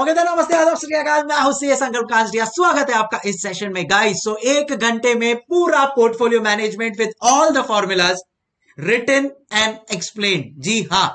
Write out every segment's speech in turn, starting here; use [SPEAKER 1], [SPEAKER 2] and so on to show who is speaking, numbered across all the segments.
[SPEAKER 1] Okay तो नमस्ते आदम सूर्यकांत मैं हूं सीए संकल्प कांजरिया स्वागत है आपका इस सेशन में गाइस सो so, एक घंटे में पूरा portfolio management with all the formulas return and explain जी हाँ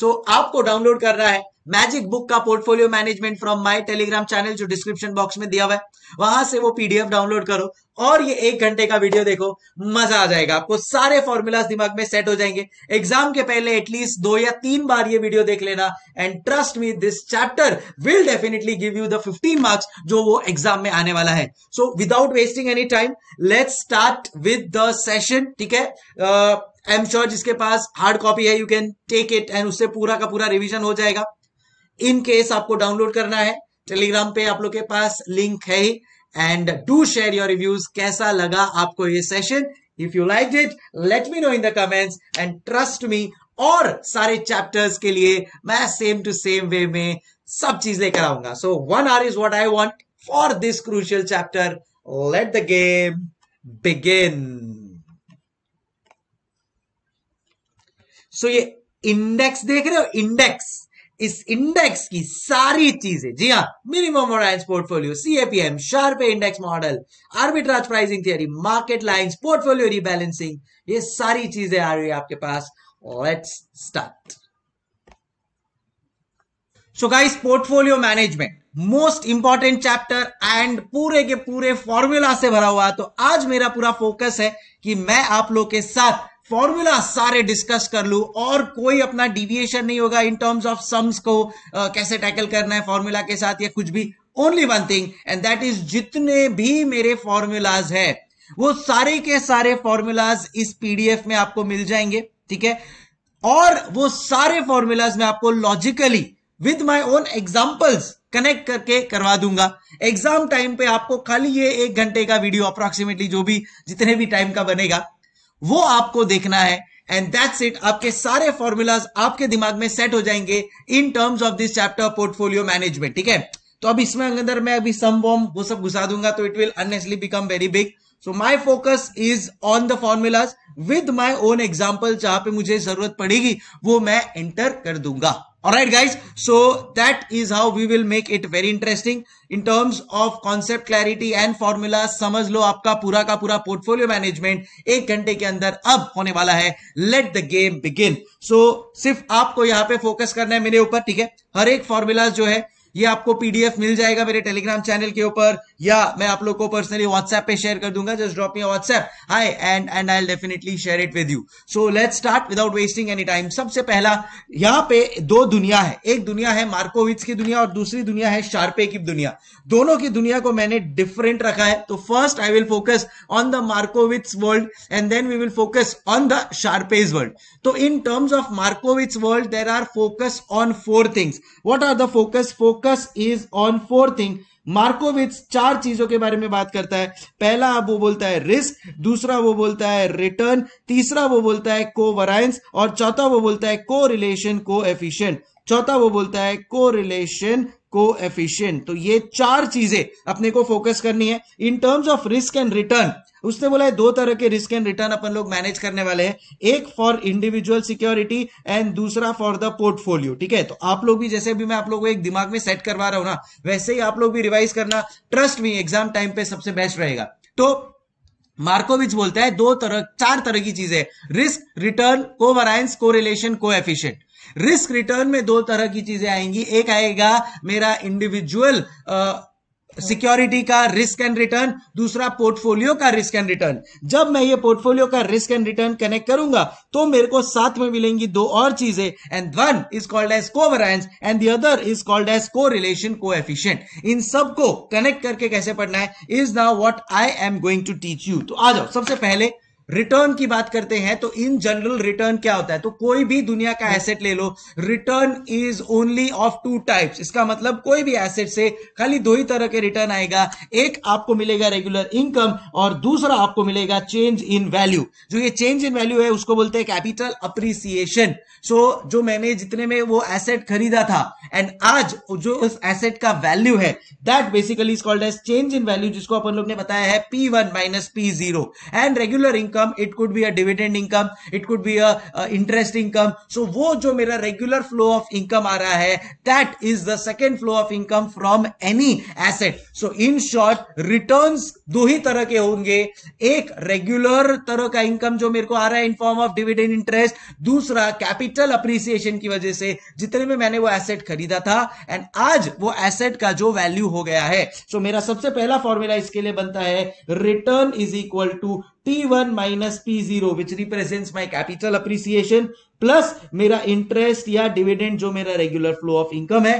[SPEAKER 1] सो so, आपको डाउनलोड करना है मैजिक बुक का portfolio management from my Telegram channel जो डिस्क्रिप्शन बॉक्स में दिया हुआ है वहां से वो पीडीएफ डाउनलोड करो और ये एक घंटे का वीडियो देखो मजा आ जाएगा आपको सारे फॉर्मूलाज दिमाग में सेट हो जाएंगे एग्जाम के पहले एटलीस्ट दो या तीन बार ये वीडियो देख लेना and trust me this chapter will definitely give you the fifteen marks जो वो एग्जाम में आने वाला है so without wasting any time let start with the session ठीक है आई एम श्योर जिसके पास हार्ड कॉपी है you can take it and उससे पूरा का पूरा रिविजन हो जाएगा इन केस आपको डाउनलोड करना है टेलीग्राम पे आप लोग के पास लिंक है ही and do share your reviews कैसा लगा आपको ये session if you like it let me know in the comments and trust me और सारे चैप्टर्स के लिए मैं सेम टू सेम वे में सब चीज लेकर आऊंगा so one hour is what I want for this crucial chapter let the game begin so ये इंडेक्स देख रहे हो इंडेक्स इस इंडेक्स की सारी चीजें जी हाँ minimum alliance portfolio CAPM Sharpe index model arbitrage pricing theory market lines portfolio rebalancing ये सारी चीजें आ रही है आपके पास let's start so guys portfolio management most important chapter and पूरे के पूरे फॉर्मूला से भरा हुआ तो आज मेरा पूरा फोकस है कि मैं आप लोग के साथ फॉर्मूला सारे डिस्कस कर लू और कोई अपना डिविएशन नहीं होगा इन टर्म्स ऑफ सम्स को uh, कैसे टैकल करना है फॉर्मूला के साथ या कुछ भी only one thing and that is जितने भी मेरे फॉर्मूलाज है वो सारे के सारे फॉर्मूलाज इस पीडीएफ में आपको मिल जाएंगे ठीक है और वो सारे फॉर्मूलाज में आपको logically with my own examples connect करके करवा दूंगा एग्जाम टाइम पे आपको खाली ये एक घंटे का वीडियो अप्रोक्सीमेटली जो भी जितने भी टाइम का बनेगा वो आपको देखना है एंड दैट्स इट आपके सारे फॉर्मूलाज आपके दिमाग में सेट हो जाएंगे in terms of this chapter portfolio management ठीक है तो अब इसमें अंदर मैं अभी सम वॉम वो सब घुसा दूंगा तो it will unnecessarily become very big so my focus is on the formulas with my own example जहां पे मुझे जरूरत पड़ेगी वो मैं एंटर कर दूंगा right guys so that is how we will make it very interesting in terms of concept clarity and formula समझ लो आपका पूरा का पूरा पोर्टफोलियो मैनेजमेंट एक घंटे के अंदर अब होने वाला है let the game begin so सिर्फ आपको यहां पे फोकस करना है मेरे ऊपर ठीक है हर एक फॉर्मूला जो है ये आपको पीडीएफ मिल जाएगा मेरे टेलीग्राम चैनल के ऊपर या मैं आप लोग को पर्सनली व्हाट्सएप पे शेयर कर दूंगा just drop me WhatsApp hi and and I definitely share it with you so let start without wasting any time सबसे पहला यहाँ पे दो दुनिया है एक दुनिया है मार्कोविच की दुनिया और दूसरी दुनिया है शार्पे की दुनिया दोनों की दुनिया को मैंने डिफरेंट रखा है तो first I will focus on the Markowitz world and then we will focus on the Sharpe's world तो in terms of Markowitz world there are focus on four things what are the focus focus focus is on four thing Markowitz चार चीजों के बारे में बात करता है पहला वो बोलता है रिस्क दूसरा वो बोलता है रिटर्न तीसरा वो बोलता है को कोवरायंस और चौथा वो बोलता है को रिलेशन को एफिशियंट चौथा वो बोलता है को रिलेशन को एफिशियंट तो ये चार चीजें अपने को फोकस करनी है in terms of risk and return उसने बोला है दो तरह के रिस्क एंड रिटर्न अपन लोग मैनेज करने वाले हैं एक फॉर इंडिविजुअल सिक्योरिटी एंड दूसरा फॉर द पोर्टफोलियो ठीक है तो आप लोग भी जैसे भी मैं आप लोग को एक दिमाग में सेट करवा रहा हूं ना वैसे ही आप लोग भी रिवाइज करना ट्रस्ट भी एग्जाम टाइम पे सबसे बेस्ट रहेगा तो मार्कोविच बोलता है दो तरह चार तरह की चीजें risk return covariance correlation efficient risk return में दो तरह की चीजें आएंगी एक आएगा मेरा इंडिविजुअल सिक्योरिटी का रिस्क एंड रिटर्न दूसरा पोर्टफोलियो का रिस्क एंड रिटर्न जब मैं ये पोर्टफोलियो का रिस्क एंड रिटर्न कनेक्ट करूंगा तो मेरे को साथ में मिलेंगी दो और चीजें and one is called as covariance and the other is called as correlation coefficient इन सबको कनेक्ट करके कैसे पढ़ना है is now what I am going to teach you तो आ जाओ सबसे पहले रिटर्न की बात करते हैं तो इन जनरल रिटर्न क्या होता है तो कोई भी दुनिया का एसेट ले लो return is only of two types इसका मतलब कोई भी एसेट से खाली दो ही तरह के रिटर्न आएगा एक आपको मिलेगा रेगुलर इनकम और दूसरा आपको मिलेगा चेंज इन वैल्यू जो ये चेंज इन वैल्यू है उसको बोलते हैं कैपिटल अप्रिसिएशन सो so, जो मैंने जितने में वो एसेट खरीदा था एंड आज जो उस एसेट का वैल्यू है that basically is called as change in value जिसको अपन लोग ने बताया है P one minus P zero and regular income it could be a dividend income it could be a interest income so वो जो मेरा रेगुलर फ्लो ऑफ इनकम आ रहा है that is the second flow of income from any asset so in short return दो ही तरह के होंगे एक रेगुलर तरह का इनकम जो मेरे को आ रहा है in form of dividend interest दूसरा कैपिटल कैपिटल अप्रिसिएशन की वजह से जितने में मैंने वो एसेट खरीदा था एंड आज वो एसेट का जो वैल्यू हो गया है सो so मेरा सबसे पहला फॉर्मूला इसके लिए बनता है return is equal to T1 minus P0 which represents my capital appreciation plus मेरा इंटरेस्ट या डिविडेंड जो मेरा रेगुलर फ्लो ऑफ इनकम है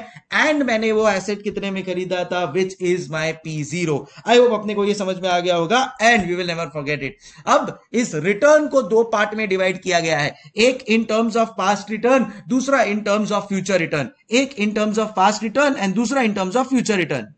[SPEAKER 1] एंड मैंने वो एसेट कितने में खरीदा था which is my P zero I hope अपने को ये समझ में आ गया होगा and we will never forget it अब इस रिटर्न को दो पार्ट में डिवाइड किया गया है एक in terms of past return दूसरा in terms of future return एक in terms of past return and दूसरा in terms of future return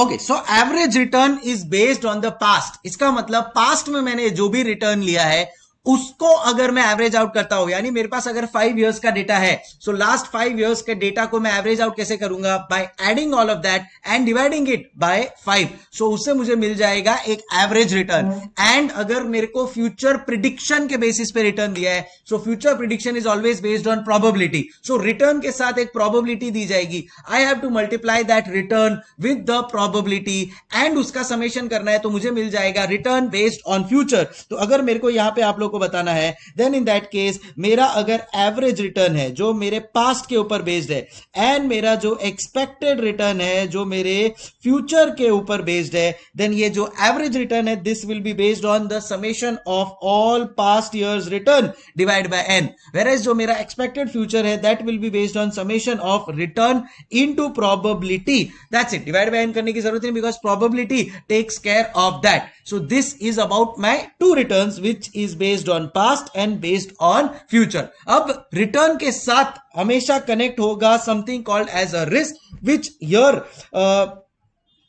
[SPEAKER 1] okay so average return is based on the past इसका मतलब past में मैंने जो भी return लिया है उसको अगर मैं एवरेज आउट करता हूं यानी मेरे पास अगर फाइव इयर्स का डेटा है सो लास्ट फाइव इयर्स के डेटा को मैं एवरेज आउट कैसे करूंगा by adding all of that and dividing it by five so उससे मुझे मिल जाएगा एक एवरेज रिटर्न एंड अगर मेरे को फ्यूचर प्रिडिक्शन के बेसिस पे रिटर्न दिया है so future prediction is always based on probability so return के साथ एक प्रोबेबिलिटी दी जाएगी I have to multiply that return with the probability and उसका समेशन करना है तो मुझे मिल जाएगा रिटर्न बेस्ड ऑन फ्यूचर तो अगर मेरे को यहां पर आप लोग को बताना है देन इन दैट केस मेरा अगर एवरेज रिटर्न है जो मेरे पास्ट के ऊपर बेस्ड है एंड मेरा जो एक्सपेक्टेड रिटर्न है जो मेरे फ्यूचर के ऊपर बेस्ड है देन ये जो एवरेज रिटर्न है this will be based on the summation of all past years return divide by N average जो मेरा एक्सपेक्टेड फ्यूचर है that will be based on summation of return into probability that's it divide by N करने की जरूरत नहीं because probability takes care of that so this is about my two returns which is based based on past and based on future अब return के साथ हमेशा connect होगा something called as a risk which your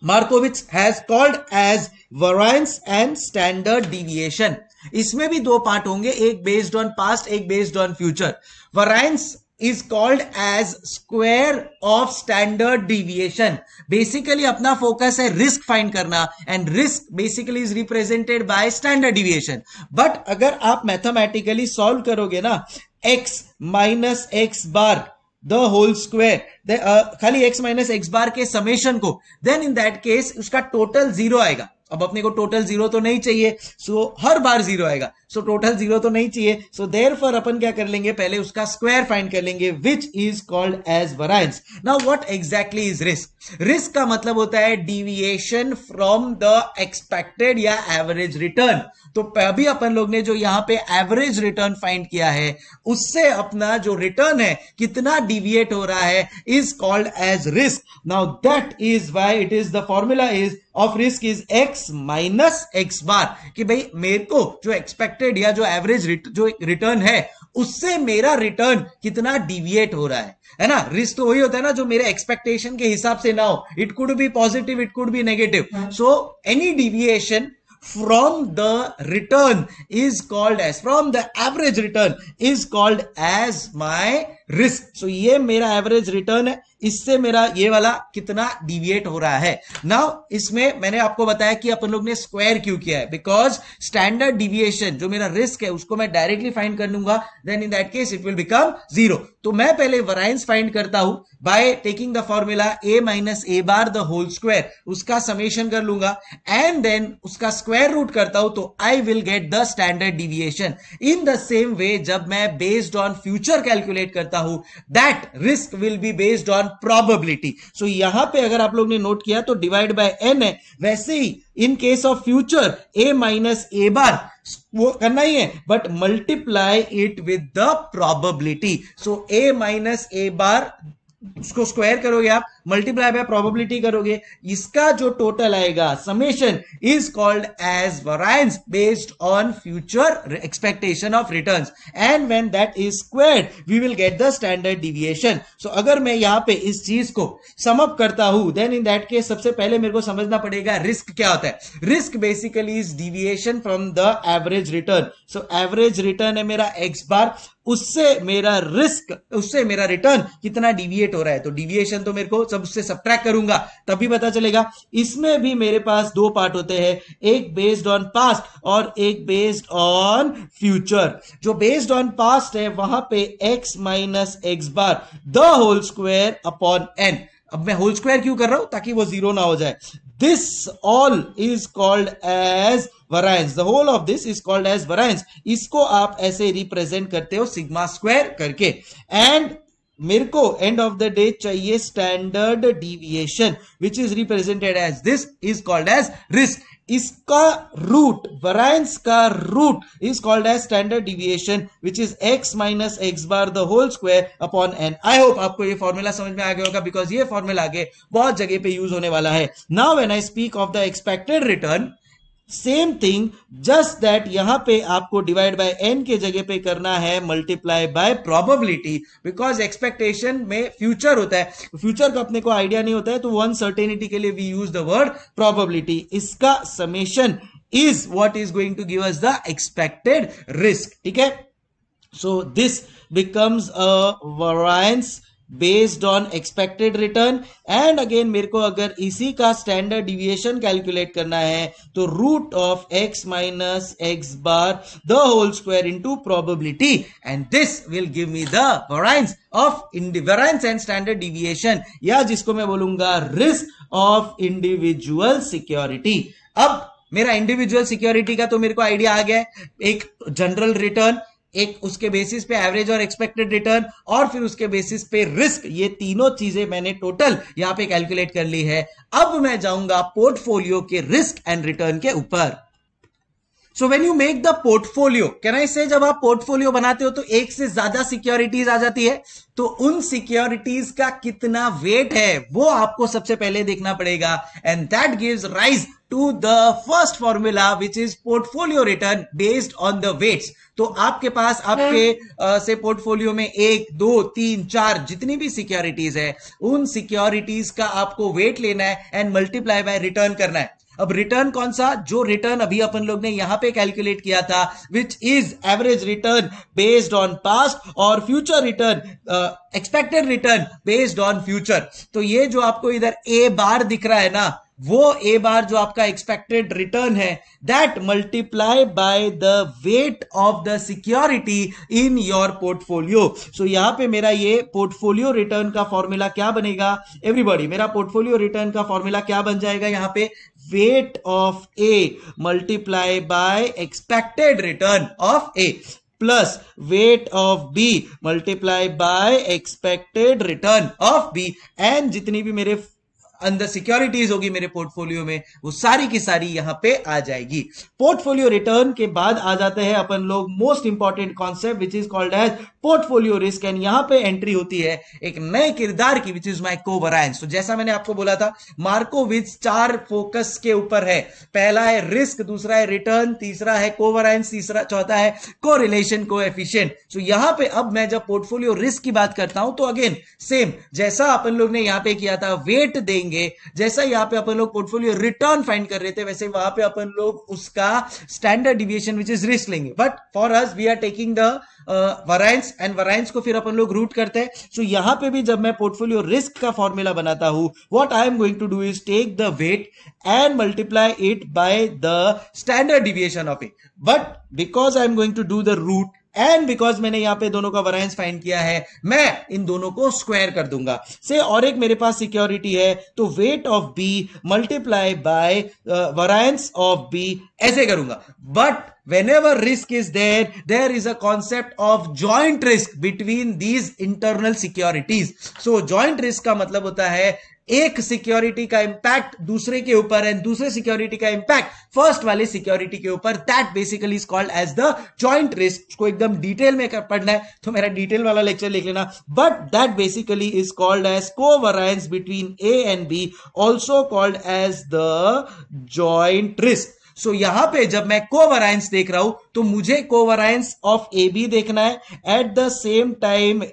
[SPEAKER 1] Markowitz has called as variance and standard deviation इसमें भी दो part होंगे एक बेस्ड ऑन पास्ट एक based on future variance is called as square of standard deviation basically अपना focus है risk find करना and risk basically is represented by standard deviation but अगर आप मैथमेटिकली सॉल्व करोगे ना X minus X bar the whole square खाली X minus X bar के summation को देन इन दैट केस उसका टोटल जीरो आएगा अब अपने को टोटल जीरो तो नहीं चाहिए सो हर बार जीरो आएगा सो टोटल जीरो तो नहीं चाहिए सो देर फॉर अपन क्या कर लेंगे पहले उसका स्क्वायर फाइंड कर लेंगे which is called as variance now what exactly is risk risk का मतलब होता है डिविएशन फ्रॉम द एक्सपेक्टेड या एवरेज रिटर्न तो अभी अपन लोग ने जो यहाँ पे एवरेज रिटर्न फाइंड किया है उससे अपना जो रिटर्न है कितना डिविएट हो रहा है is called as risk now that is why it is the formula is of risk is X minus X bar कि भाई मेरे को जो एक्सपेक्टेड या जो एवरेज रिट, जो रिटर्न है उससे मेरा रिटर्न कितना डिविएट हो रहा है है ना रिस्क तो वही होता है ना जो मेरे एक्सपेक्टेशन के हिसाब से ना हो it could be positive it could be negative so any deviation from the return is called as from the average return is called as my risk so ये मेरा एवरेज रिटर्न है इससे मेरा ये वाला कितना डिविएट हो रहा है नाउ इसमें मैंने आपको बताया कि अपन लोग ने स्क्वायर क्यों किया है बिकॉज स्टैंडर्ड डिविएशन जो मेरा रिस्क है उसको मैं डायरेक्टली फाइंड कर लूंगा then in that case it will become zero तो मैं पहले वराइंस फाइंड करता हूं by taking the formula A minus A bar the whole square उसका समेशन कर लूंगा एंड देन उसका स्क्वायर रूट करता हूं तो I will get the standard deviation in the same way जब मैं बेस्ड ऑन फ्यूचर कैलकुलेट करता हूं that risk will be based on probability so यहां पे अगर आप लोग ने नोट किया तो डिवाइड बाय एन है वैसे ही in case of future A minus A bar वो करना ही है but multiply it with the probability so A minus A bar उसको स्क्वायर करोगे आप मल्टीप्लाई बाय प्रोबेबिलिटी करोगे इसका जो टोटल आएगा summation is called as variance based on future expectation of return and when that is squared we will get the standard deviation so अगर मैं यहां पे इस चीज को समअप करता हूं देन इन दैट केस सबसे पहले मेरे को समझना पड़ेगा रिस्क क्या होता है risk basically is deviation from the average return so average return है मेरा एक्स बार उससे मेरा रिस्क उससे मेरा रिटर्न कितना डिविएट हो रहा है तो डिविएशन तो मेरे को सब उससे सब्ट्रैक्ट करूंगा तभी पता चलेगा इसमें भी मेरे पास दो पार्ट होते हैं एक बेस्ड ऑन पास्ट और एक बेस्ड ऑन फ्यूचर जो बेस्ड ऑन पास्ट है वहां पे x minus X bar the whole square upon N अब मैं होल स्क्वायर क्यों कर रहा हूं ताकि वो जीरो ना हो जाए this all is called as variance the whole of this is called as variance इसको आप ऐसे रिप्रेजेंट करते हो सिग्मा स्क्वायर करके एंड मेरे को एंड ऑफ द डे चाहिए standard deviation which is represented as this is called as risk इसका रूट वराइंस का root is called as standard deviation which is X minus X bar the whole square upon N I hope आपको ये formula समझ में आ गया होगा because ये फॉर्मूला आगे बहुत जगह पे यूज होने वाला है now when I speak of the expected return same thing just that यहां पे आपको डिवाइड बाय एन के जगह पे करना है multiply by probability because expectation में फ्यूचर होता है फ्यूचर का अपने को आइडिया नहीं होता है तो वन सर्टेनिटी के लिए we use the word probability इसका summation is what is going to give us the expected risk ठीक है so this becomes a variance based on expected return and again मेरे को अगर इसी का स्टैंडर्ड डिविएशन कैलकुलेट करना है तो root of X minus X bar the whole square into probability and this will give me the variance of variance and standard deviation या जिसको मैं बोलूंगा रिस्क ऑफ इंडिविजुअल सिक्योरिटी अब मेरा इंडिविजुअल सिक्योरिटी का तो मेरे को आइडिया आ गया है एक जनरल रिटर्न एक उसके बेसिस पे एवरेज और एक्सपेक्टेड रिटर्न और फिर उसके बेसिस पे रिस्क ये तीनों चीजें मैंने टोटल यहां पे कैलकुलेट कर ली है अब मैं जाऊंगा पोर्टफोलियो के रिस्क एंड रिटर्न के ऊपर so when you make the portfolio can I say जब आप पोर्टफोलियो बनाते हो तो एक से ज्यादा सिक्योरिटीज आ जाती है तो उन सिक्योरिटीज का कितना वेट है वो आपको सबसे पहले देखना पड़ेगा and that gives rise to the first formula which is portfolio return based on the weights तो आपके पास आपके आ, से पोर्टफोलियो में एक दो तीन चार जितनी भी सिक्योरिटीज है उन सिक्योरिटीज का आपको वेट लेना है एंड मल्टीप्लाई बाय रिटर्न करना है अब रिटर्न कौन सा जो रिटर्न अभी अपन लोग ने यहां पे कैलकुलेट किया था which is average return based on past और future return expected return based on future तो ये जो आपको इधर ए बार दिख रहा है ना वो ए बार जो आपका एक्सपेक्टेड रिटर्न है that multiply by the weight of the security in your portfolio so यहां पे मेरा ये पोर्टफोलियो रिटर्न का फॉर्मूला क्या बनेगा एवरीबॉडी मेरा पोर्टफोलियो रिटर्न का फॉर्मूला क्या बन जाएगा यहां पे weight of A multiply by expected return of A plus weight of B multiply by expected return of B and जितनी भी मेरे अंदर सिक्योरिटीज होगी मेरे पोर्टफोलियो में वो सारी की सारी यहां पे आ जाएगी पोर्टफोलियो रिटर्न के बाद आ जाते हैं अपन लोग most important concept which is called as portfolio risk and यहां पे एंट्री होती है एक नए किरदार की विच इज माई कोवरायंस तो जैसा मैंने आपको बोला था मार्कोविच चार फोकस के ऊपर है पहला है रिस्क दूसरा है रिटर्न तीसरा है कोवरायंस तीसरा चौथा है को रिलेशन को एफिशियंट तो यहां पर अब मैं जब पोर्टफोलियो रिस्क की बात करता हूं तो अगेन सेम जैसा अपन लोग ने यहां पर किया था वेट देंगे करेंगे जैसा यहाँ पे अपन लोग पोर्टफोलियो रिटर्न फाइंड कर रहे थे वैसे वहां पे अपन लोग उसका standard deviation which is risk लेंगे but for us we are taking the variance and variance को फिर अपन लोग रूट करते हैं सो so, यहां पे भी जब मैं पोर्टफोलियो रिस्क का फॉर्मूला बनाता हूं what I am going to do is take the weight and multiply it by the standard deviation of it but because I am going to do the root and because मैंने यहाँ पे दोनों का variance find किया है मैं इन दोनों को स्क्वायर कर दूंगा से और एक मेरे पास सिक्योरिटी है तो weight of B multiply by variance of B ऐसे करूंगा but whenever risk is there there is a concept of joint risk between these internal securities so joint risk का मतलब होता है एक सिक्योरिटी का इंपैक्ट दूसरे के ऊपर एंड दूसरे सिक्योरिटी का इंपैक्ट फर्स्ट वाले सिक्योरिटी के ऊपर that basically is called as the joint risk को एकदम डिटेल में पढ़ना है तो मेरा डिटेल वाला लेक्चर लिख लेना but that basically is called as covariance between A and B also called as the joint risk so so, यहां पे जब मैं कोवरायंस देख रहा हूं तो मुझे कोवरायंस ऑफ ए बी देखना है at the same time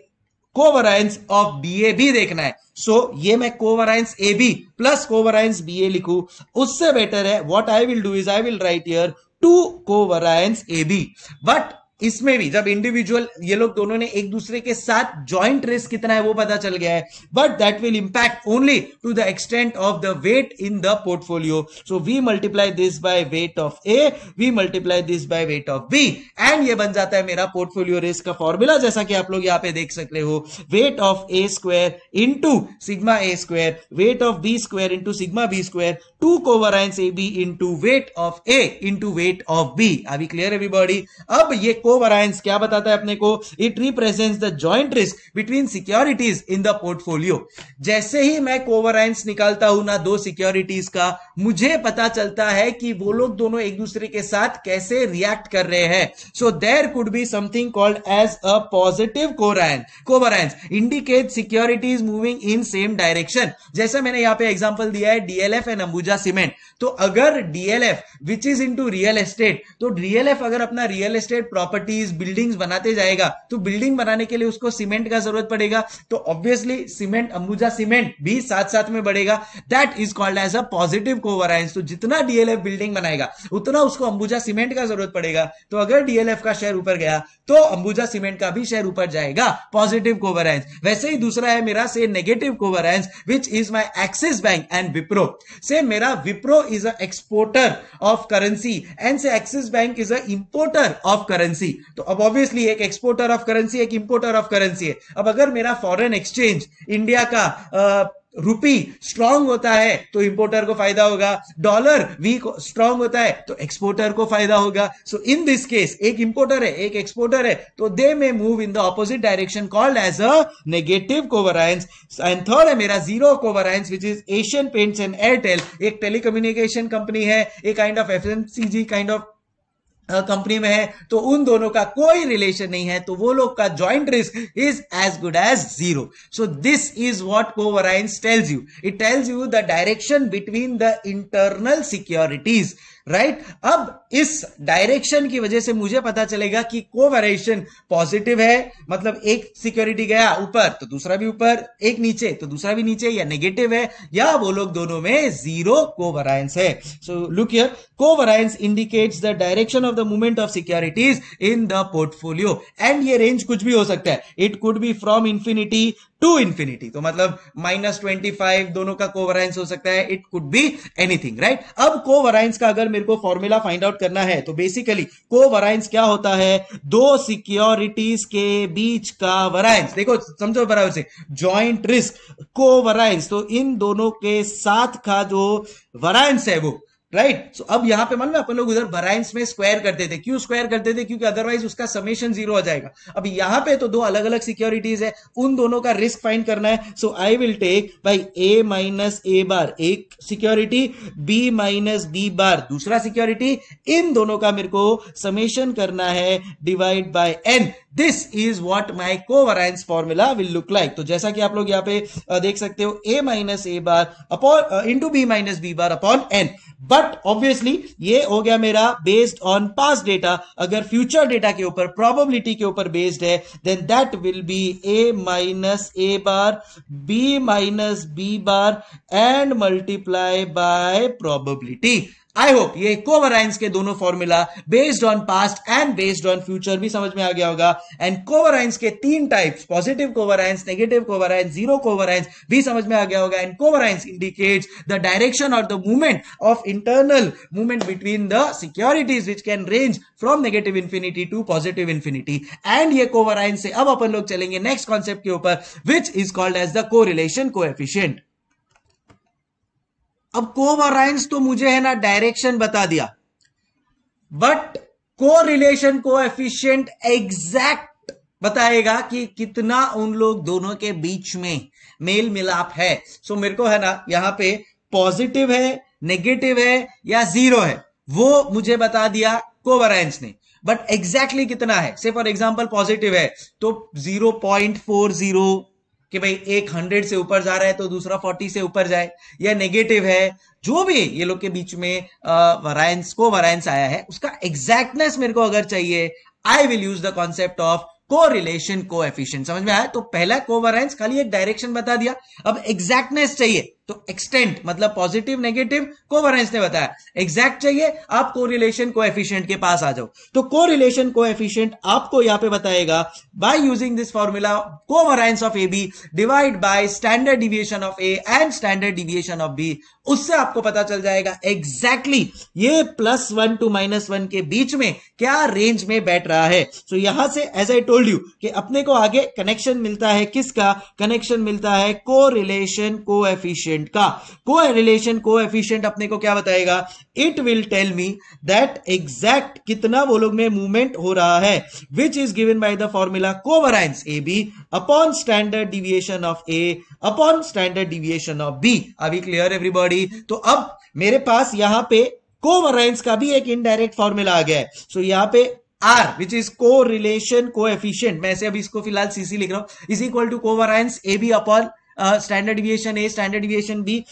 [SPEAKER 1] covariance of B A भी देखना है सो so, ये मैं covariance A B plus covariance B A लिखू उससे बेटर है what I will do is I will write here two covariance A B but इसमें भी जब इंडिविजुअल ये लोग दोनों ने एक दूसरे के साथ ज्वाइंट रेस कितना है वो पता चल गया है but that will impact only to the extent of the weight in the portfolio so we multiply this by weight of A we multiply this by weight of B and ये बन जाता है मेरा पोर्टफोलियो रेस का formula जैसा कि आप लोग यहाँ पे देख सकते हो weight of A square into sigma A square weight of B square into sigma B square two covariance A B into weight of A into weight of B अभी क्लियर एवरीबॉडी अब ये कोवराइंस क्या बताता है अपने को it represent the joint risk between securities in the portfolio जैसे ही मैं कोवराइंस निकालता हूं ना दो सिक्योरिटीज का मुझे पता चलता है कि वो लोग दोनों एक दूसरे के साथ कैसे रिएक्ट कर रहे हैं so there could be something called as a positive कोराइन covariance indicate securities moving in same direction जैसे मैंने यहां पे एग्जांपल दिया है डीएलएफ एंड अंबुजा ऊर्जा सीमेंट तो अगर DLF which is into real estate तो डीएलएफ अगर अपना रियल एस्टेट प्रॉपर्टीज बिल्डिंग्स बनाते जाएगा तो बिल्डिंग बनाने के लिए उसको सीमेंट का जरूरत पड़ेगा तो ऑब्वियसली सीमेंट अंबुजा सीमेंट भी साथ साथ में बढ़ेगा that is called as a positive covariance तो जितना डीएलएफ बिल्डिंग बनाएगा उतना उसको अंबुजा सीमेंट का जरूरत पड़ेगा तो अगर डीएलएफ का शेयर ऊपर गया तो अंबुजा सीमेंट का भी शेयर ऊपर जाएगा पॉजिटिव कोवरायंस वैसे ही दूसरा है मेरा say negative covariance which is my Axis Bank and Wipro say मेरा वगैरह Wipro is a exporter of currency and say Axis Bank is a importer of currency तो अब ऑब्वियसली एक एक्सपोर्टर ऑफ करेंसी एक इंपोर्टर ऑफ करेंसी है अब अगर मेरा फॉरेन एक्सचेंज इंडिया का रुपी स्ट्रांग होता है तो इंपोर्टर को फायदा होगा डॉलर वीक स्ट्रांग होता है तो एक्सपोर्टर को फायदा होगा सो इन दिस केस एक इंपोर्टर है एक एक्सपोर्टर है तो they may move in the opposite direction called as a negative covariance and third है मेरा zero covariance which is Asian Paints and Airtel एक टेलीकम्युनिकेशन कंपनी है एक kind of F kind of company में है तो उन दोनों का कोई रिलेशन नहीं है तो वो लोग का joint risk is as good as zero so this is what covariance tells you it tells you the direction between the internal securities right अब इस डायरेक्शन की वजह से मुझे पता चलेगा कि कोवेरिएशन पॉजिटिव है मतलब एक सिक्योरिटी गया ऊपर तो दूसरा भी ऊपर एक नीचे तो दूसरा भी नीचे या नेगेटिव है या वो लोग दोनों में जीरो कोवरायंस है so look here covariance indicates the direction of the movement of securities in the portfolio and ये रेंज कुछ भी हो सकता है it could be from infinity to infinity तो मतलब माइनस ट्वेंटी फाइव दोनों का कोवरायंस हो सकता है it could be anything right अब कोवरायंस का अगर मेरे को फॉर्मूला फाइंड आउट करना है तो बेसिकली को वराइंस क्या होता है दो सिक्योरिटीज के बीच का वराइंस देखो समझो बराबर से ज्वाइंट रिस्क को वराइंस तो इन दोनों के साथ का जो वराइंस है वो राइट सो अब यहां पे मान लो अपन लोग उधर बराइंस में स्क्वायर करते थे क्यों स्क्वायर करते थे क्योंकि अदरवाइज उसका समेशन जीरो आ जाएगा अब यहां पे तो दो अलग अलग सिक्योरिटीज है उन दोनों का रिस्क फाइंड करना है so I will take by A minus A bar एक security B minus B bar दूसरा सिक्योरिटी इन दोनों का मेरे को समेशन करना है divide by N this is what my covariance formula will look like तो जैसा कि आप लोग यहाँ पे देख सकते हो A minus A bar upon into B minus B bar upon N but but obviously ये हो गया मेरा बेस्ड ऑन पास डेटा अगर फ्यूचर डेटा के ऊपर प्रोबेबिलिटी के ऊपर बेस्ड है then that will be A minus A bar B minus B bar and multiply by probability I hope ये कोवराइंस के दोनों formula based on past and based on future भी समझ में आ गया होगा एंड कोवराइंस के तीन types positive covariance negative covariance zero covariance भी समझ में आ गया होगा and covariance indicates the direction और the movement of internal movement between the securities which can range from negative infinity to positive infinity and ये कोवराइंस से अब अपन लोग चलेंगे नेक्स्ट कॉन्सेप्ट के ऊपर which is called as the correlation coefficient अब कोवराइंस तो मुझे है ना डायरेक्शन बता दिया बट को रिलेशन को एफिशियंट एग्जैक्ट बताएगा कि कितना उन लोग दोनों के बीच में मेल मिलाप है सो so, मेरे को है ना यहां पे पॉजिटिव है नेगेटिव है या जीरो है वो मुझे बता दिया कोवराइंस ने बट एग्जैक्टली exactly कितना है से फॉर एग्जाम्पल पॉजिटिव है तो जीरो पॉइंट फोर जीरो कि भाई एक हंड्रेड से ऊपर जा रहा है तो दूसरा फोर्टी से ऊपर जाए या नेगेटिव है जो भी ये लोग के बीच में वरायंस को वरायंस आया है उसका एग्जैक्टनेस मेरे को अगर चाहिए I will use the concept of correlation coefficient समझ में आया तो पहला कोवरेंस खाली एक डायरेक्शन बता दिया अब एग्जैक्टनेस चाहिए तो एक्सटेंट मतलब पॉजिटिव नेगेटिव कोवरेंस ने बताया एग्जैक्ट चाहिए आप कोरिलेशन एफिशियंट के पास आ जाओ तो कोरिलेशन एफिशियंट आपको यहां पे बताएगा by using this formula covariance of A B divide by standard deviation of A and standard deviation of B उससे आपको पता चल जाएगा एग्जैक्टली exactly ये plus one to minus one के बीच में क्या रेंज में बैठ रहा है सो so यहां से एज आई टोल्ड यू कि अपने को आगे कनेक्शन मिलता है किसका कनेक्शन मिलता है correlation coefficient coefficient का कोरिलेशन कोएफिशिएंट अपने को क्या बताएगा it will tell me that exact कितना वो लोग में मूवमेंट हो रहा है which is given by the formula covariance A B upon standard deviation of A upon standard deviation of B अभी क्लियर एवरीबॉडी तो अब मेरे पास यहां पे कोवराइंस का भी एक इनडायरेक्ट फॉर्मूला आ गया है सो so, यहां पे R, which is correlation coefficient, मैं ऐसे अभी इसको फिलहाल सीसी लिख रहा हूं is equal to covariance A B upon standard deviation A standard deviation B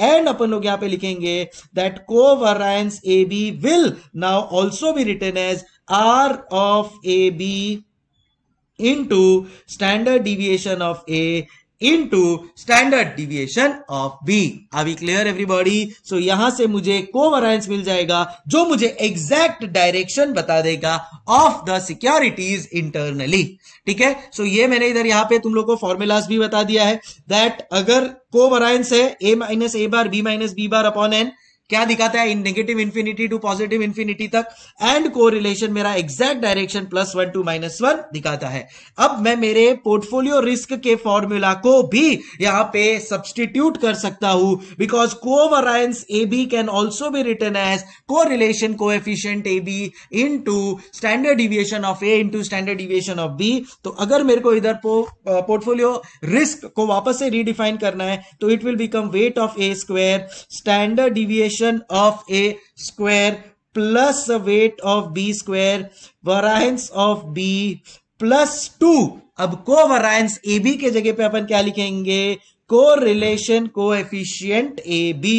[SPEAKER 1] and अपन लोग यहां पे लिखेंगे दैट को covariance A B will now also be return as R of A B into standard deviation of A into standard deviation of b are we clear everybody so yahan se mujhe covariance mil jayega jo mujhe exact direction bata dega of the securities internally theek hai so ye maine idhar yahan pe tum लोग ko formulas bhi bata diya hai that agar covariance hai a minus a bar b minus b bar upon n क्या दिखाता है in negative infinity to positive infinity तक and correlation मेरा exact direction plus one to minus one दिखाता है अब मैं मेरे पोर्टफोलियो रिस्क के फॉर्मूला को भी यहां पे सब्सटीट्यूट कर सकता हूं because covariance A B can also be return as correlation coefficient A B into standard deviation of A into standard deviation of B तो अगर मेरे को इधर पोर्टफोलियो रिस्क को वापस से रिडिफाइन करना है तो it will become weight of A square standard deviation solution of a square plus the weight of b square variance of b plus two अब को वरायंस ए बी के जगह पे अपन क्या लिखेंगे correlation coefficient A B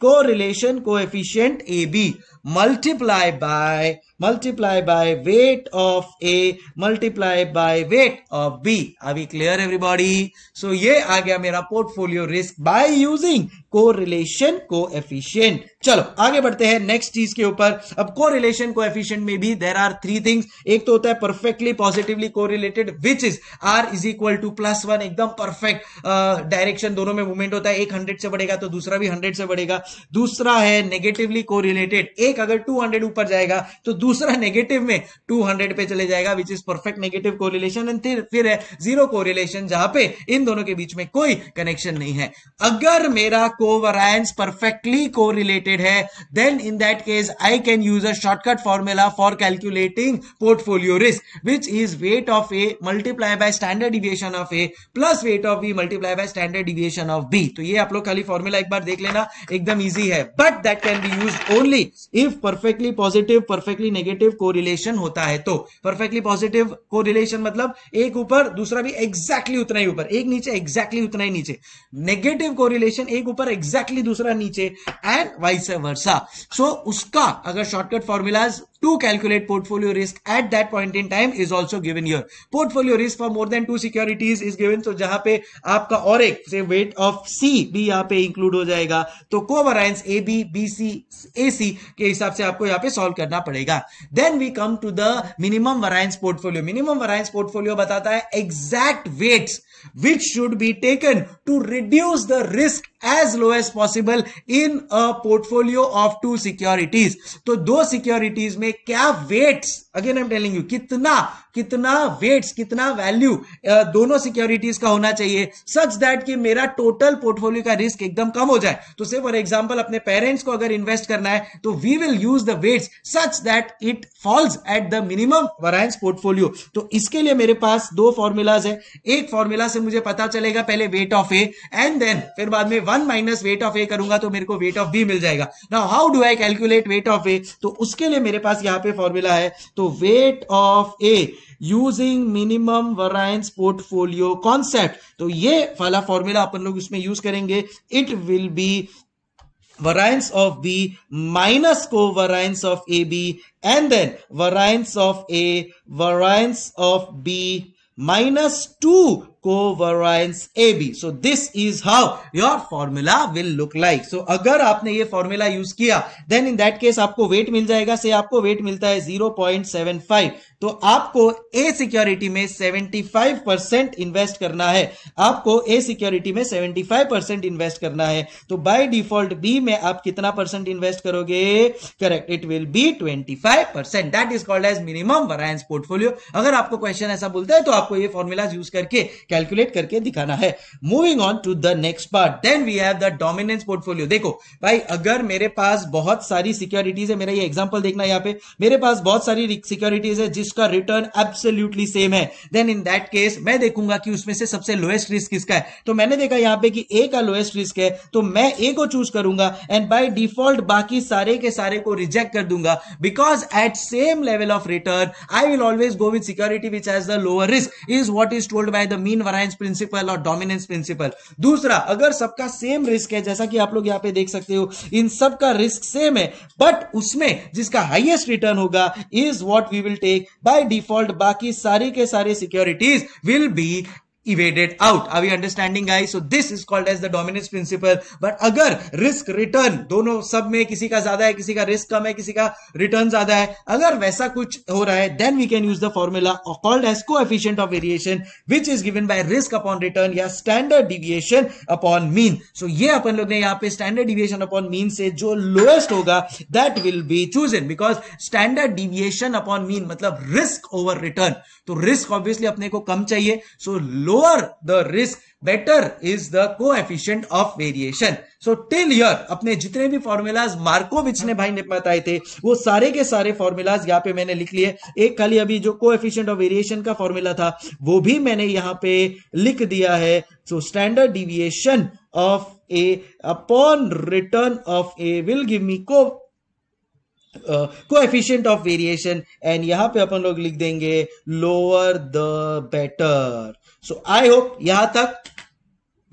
[SPEAKER 1] correlation coefficient A B multiply by multiply by weight of A multiply by weight of B. Are we clear everybody? So ये आ गया मेरा portfolio risk by using correlation coefficient. चलो आगे बढ़ते हैं next चीज के ऊपर अब correlation coefficient में भी there are three things. एक तो होता है perfectly positively correlated which is R is equal to plus one एकदम perfect डायरेक्शन uh, दोनों में मूवमेंट होता है एक हंड्रेड से बढ़ेगा तो दूसरा भी हंड्रेड से बढ़ेगा दूसरा है नेगेटिवली कोरिलेटेड एक एक अगर 200 ऊपर जाएगा तो दूसरा नेगेटिव में 200 पे चले जाएगा which is perfect negative correlation and फिर है जीरो कोरिलेशन जहां पे इन दोनों के बीच में कोई कनेक्शन नहीं है अगर मेरा कोवरायंस परफेक्टली कोरिलेटेड है then in that case I can use a shortcut formula for calculating portfolio risk which is weight of A multiply by standard deviation of A plus weight of B multiply by standard deviation of B तो ये आप लोग खाली formula एक बार देख लेना एकदम easy है but that can be use only if perfectly positive perfectly negative correlation होता है तो परफेक्टली पॉजिटिव कोरिलेशन मतलब एक ऊपर दूसरा भी एग्जैक्टली उतना ही ऊपर एक नीचे एग्जैक्टली उतना ही नीचे नेगेटिव कोरिलेशन एक ऊपर एग्जैक्टली दूसरा नीचे एंड वाइस वर्सा सो उसका अगर shortcut formulas to calculate portfolio risk at that point in time is also given here portfolio risk for more than two securities is given so जहां पे आपका और एक से वेट ऑफ सी भी यहाँ पे इंक्लूड हो जाएगा तो covariance A B B C A C के हिसाब से आपको यहाँ पे सॉल्व करना पड़ेगा then we come to the minimum variance portfolio minimum variance portfolio बताता है exact weights which should be taken to reduce the risk as low as possible in a portfolio of two securities. So, those securities may क्या weights again I am telling you कितना कितना weights कितना value दोनों securities का होना चाहिए such that कि मेरा टोटल पोर्टफोलियो का रिस्क एकदम कम हो जाए तो से फॉर एग्जांपल अपने पेरेंट्स को अगर इन्वेस्ट करना है तो we will use the weights such that it falls at the minimum variance portfolio तो इसके लिए मेरे पास दो फॉर्मूलाज है एक फॉर्मूला से मुझे पता चलेगा पहले weight of A and then फिर बाद में one minus weight of A करूंगा तो मेरे को वेट ऑफ बी मिल जाएगा ना how do I calculate weight of A तो उसके लिए मेरे पास यहाँ पे फॉर्मूला है तो weight of A using minimum variance portfolio concept तो ये वाला फॉर्मूला अपन लोग इसमें यूज करेंगे it will be variance of B minus covariance of A B and then variance of A variance of B minus two covariance A B so this is how your will look like. So so अगर आपने ये formula use किया then in that case आपको weight मिल जाएगा से आपको weight मिलता है 0.75 तो आपको ए सिक्योरिटी में 75 परसेंट इन्वेस्ट करना है आपको ए सिक्योरिटी में 75 परसेंट इन्वेस्ट करना है तो बाई डिफॉल्ट बी में आप कितना परसेंट इन्वेस्ट करोगे correct it will be 25 percent that is called as minimum variance portfolio अगर आपको क्वेश्चन ऐसा बोलता है तो आपको ये फॉर्मूलाज यूज करके कैलकुलेट करके दिखाना है moving on to the next part then we have the dominance portfolio देखो भाई अगर मेरे पास बहुत सारी सिक्योरिटीज है मेरा ये एग्जाम्पल देखना यहाँ पे मेरे पास बहुत सारी सिक्योरिटीज है जिसका रिटर्न एब्सोल्यूटली सेम है देन इन दैट केस मैं देखूंगा कि उसमें से सबसे लोएस्ट रिस्क किसका है तो मैंने देखा यहाँ पे कि ए का लोएस्ट रिस्क है तो मैं ए को चूज करूंगा एंड बाय डिफॉल्ट बाकी सारे के सारे को रिजेक्ट कर दूंगा because at same level of return I will always go with security which has the lower risk is what is told by the mean mean principle और dominance principle दूसरा अगर सबका सेम रिस्क है जैसा कि आप लोग यहां पे देख सकते हो इन सबका रिस्क सेम है बट उसमें जिसका हाइएस्ट रिटर्न होगा is what we will take by default बाकी सारी के सारे securities will be evaded out are we understanding guys so this is called as the dominance principle but agar risk return दोनों सब में किसी का ज्यादा है किसी का रिस्क कम है किसी का रिटर्न ज्यादा है अगर वैसा कुछ हो रहा है then we can use the formula called as coefficient of variation which is given by risk upon return या standard deviation upon mean so ये अपन लोग ने यहाँ पे स्टैंडर्ड डिविएशन अपॉन मीन से जो लोएस्ट होगा that will be chosen because standard deviation upon mean मतलब रिस्क ओवर रिटर्न तो रिस्क ऑब्वियसली अपने को कम चाहिए सो लो lower the risk better is the coefficient of variation so till here अपने जितने भी फॉर्मूलाज मार्कोविच ने भाई ने बताए थे वो सारे के सारे फॉर्मूलाज यहाँ पे मैंने लिख लिए एक खाली अभी जो कोएफिशिएंट ऑफ वेरिएशन का फॉर्मूला था वो भी मैंने यहाँ पे लिख दिया है so standard deviation of A upon return of A will give me को कोएफिशिएंट ऑफ वेरिएशन एंड यहाँ पे अपन लोग लिख देंगे lower the better so I hope यहां तक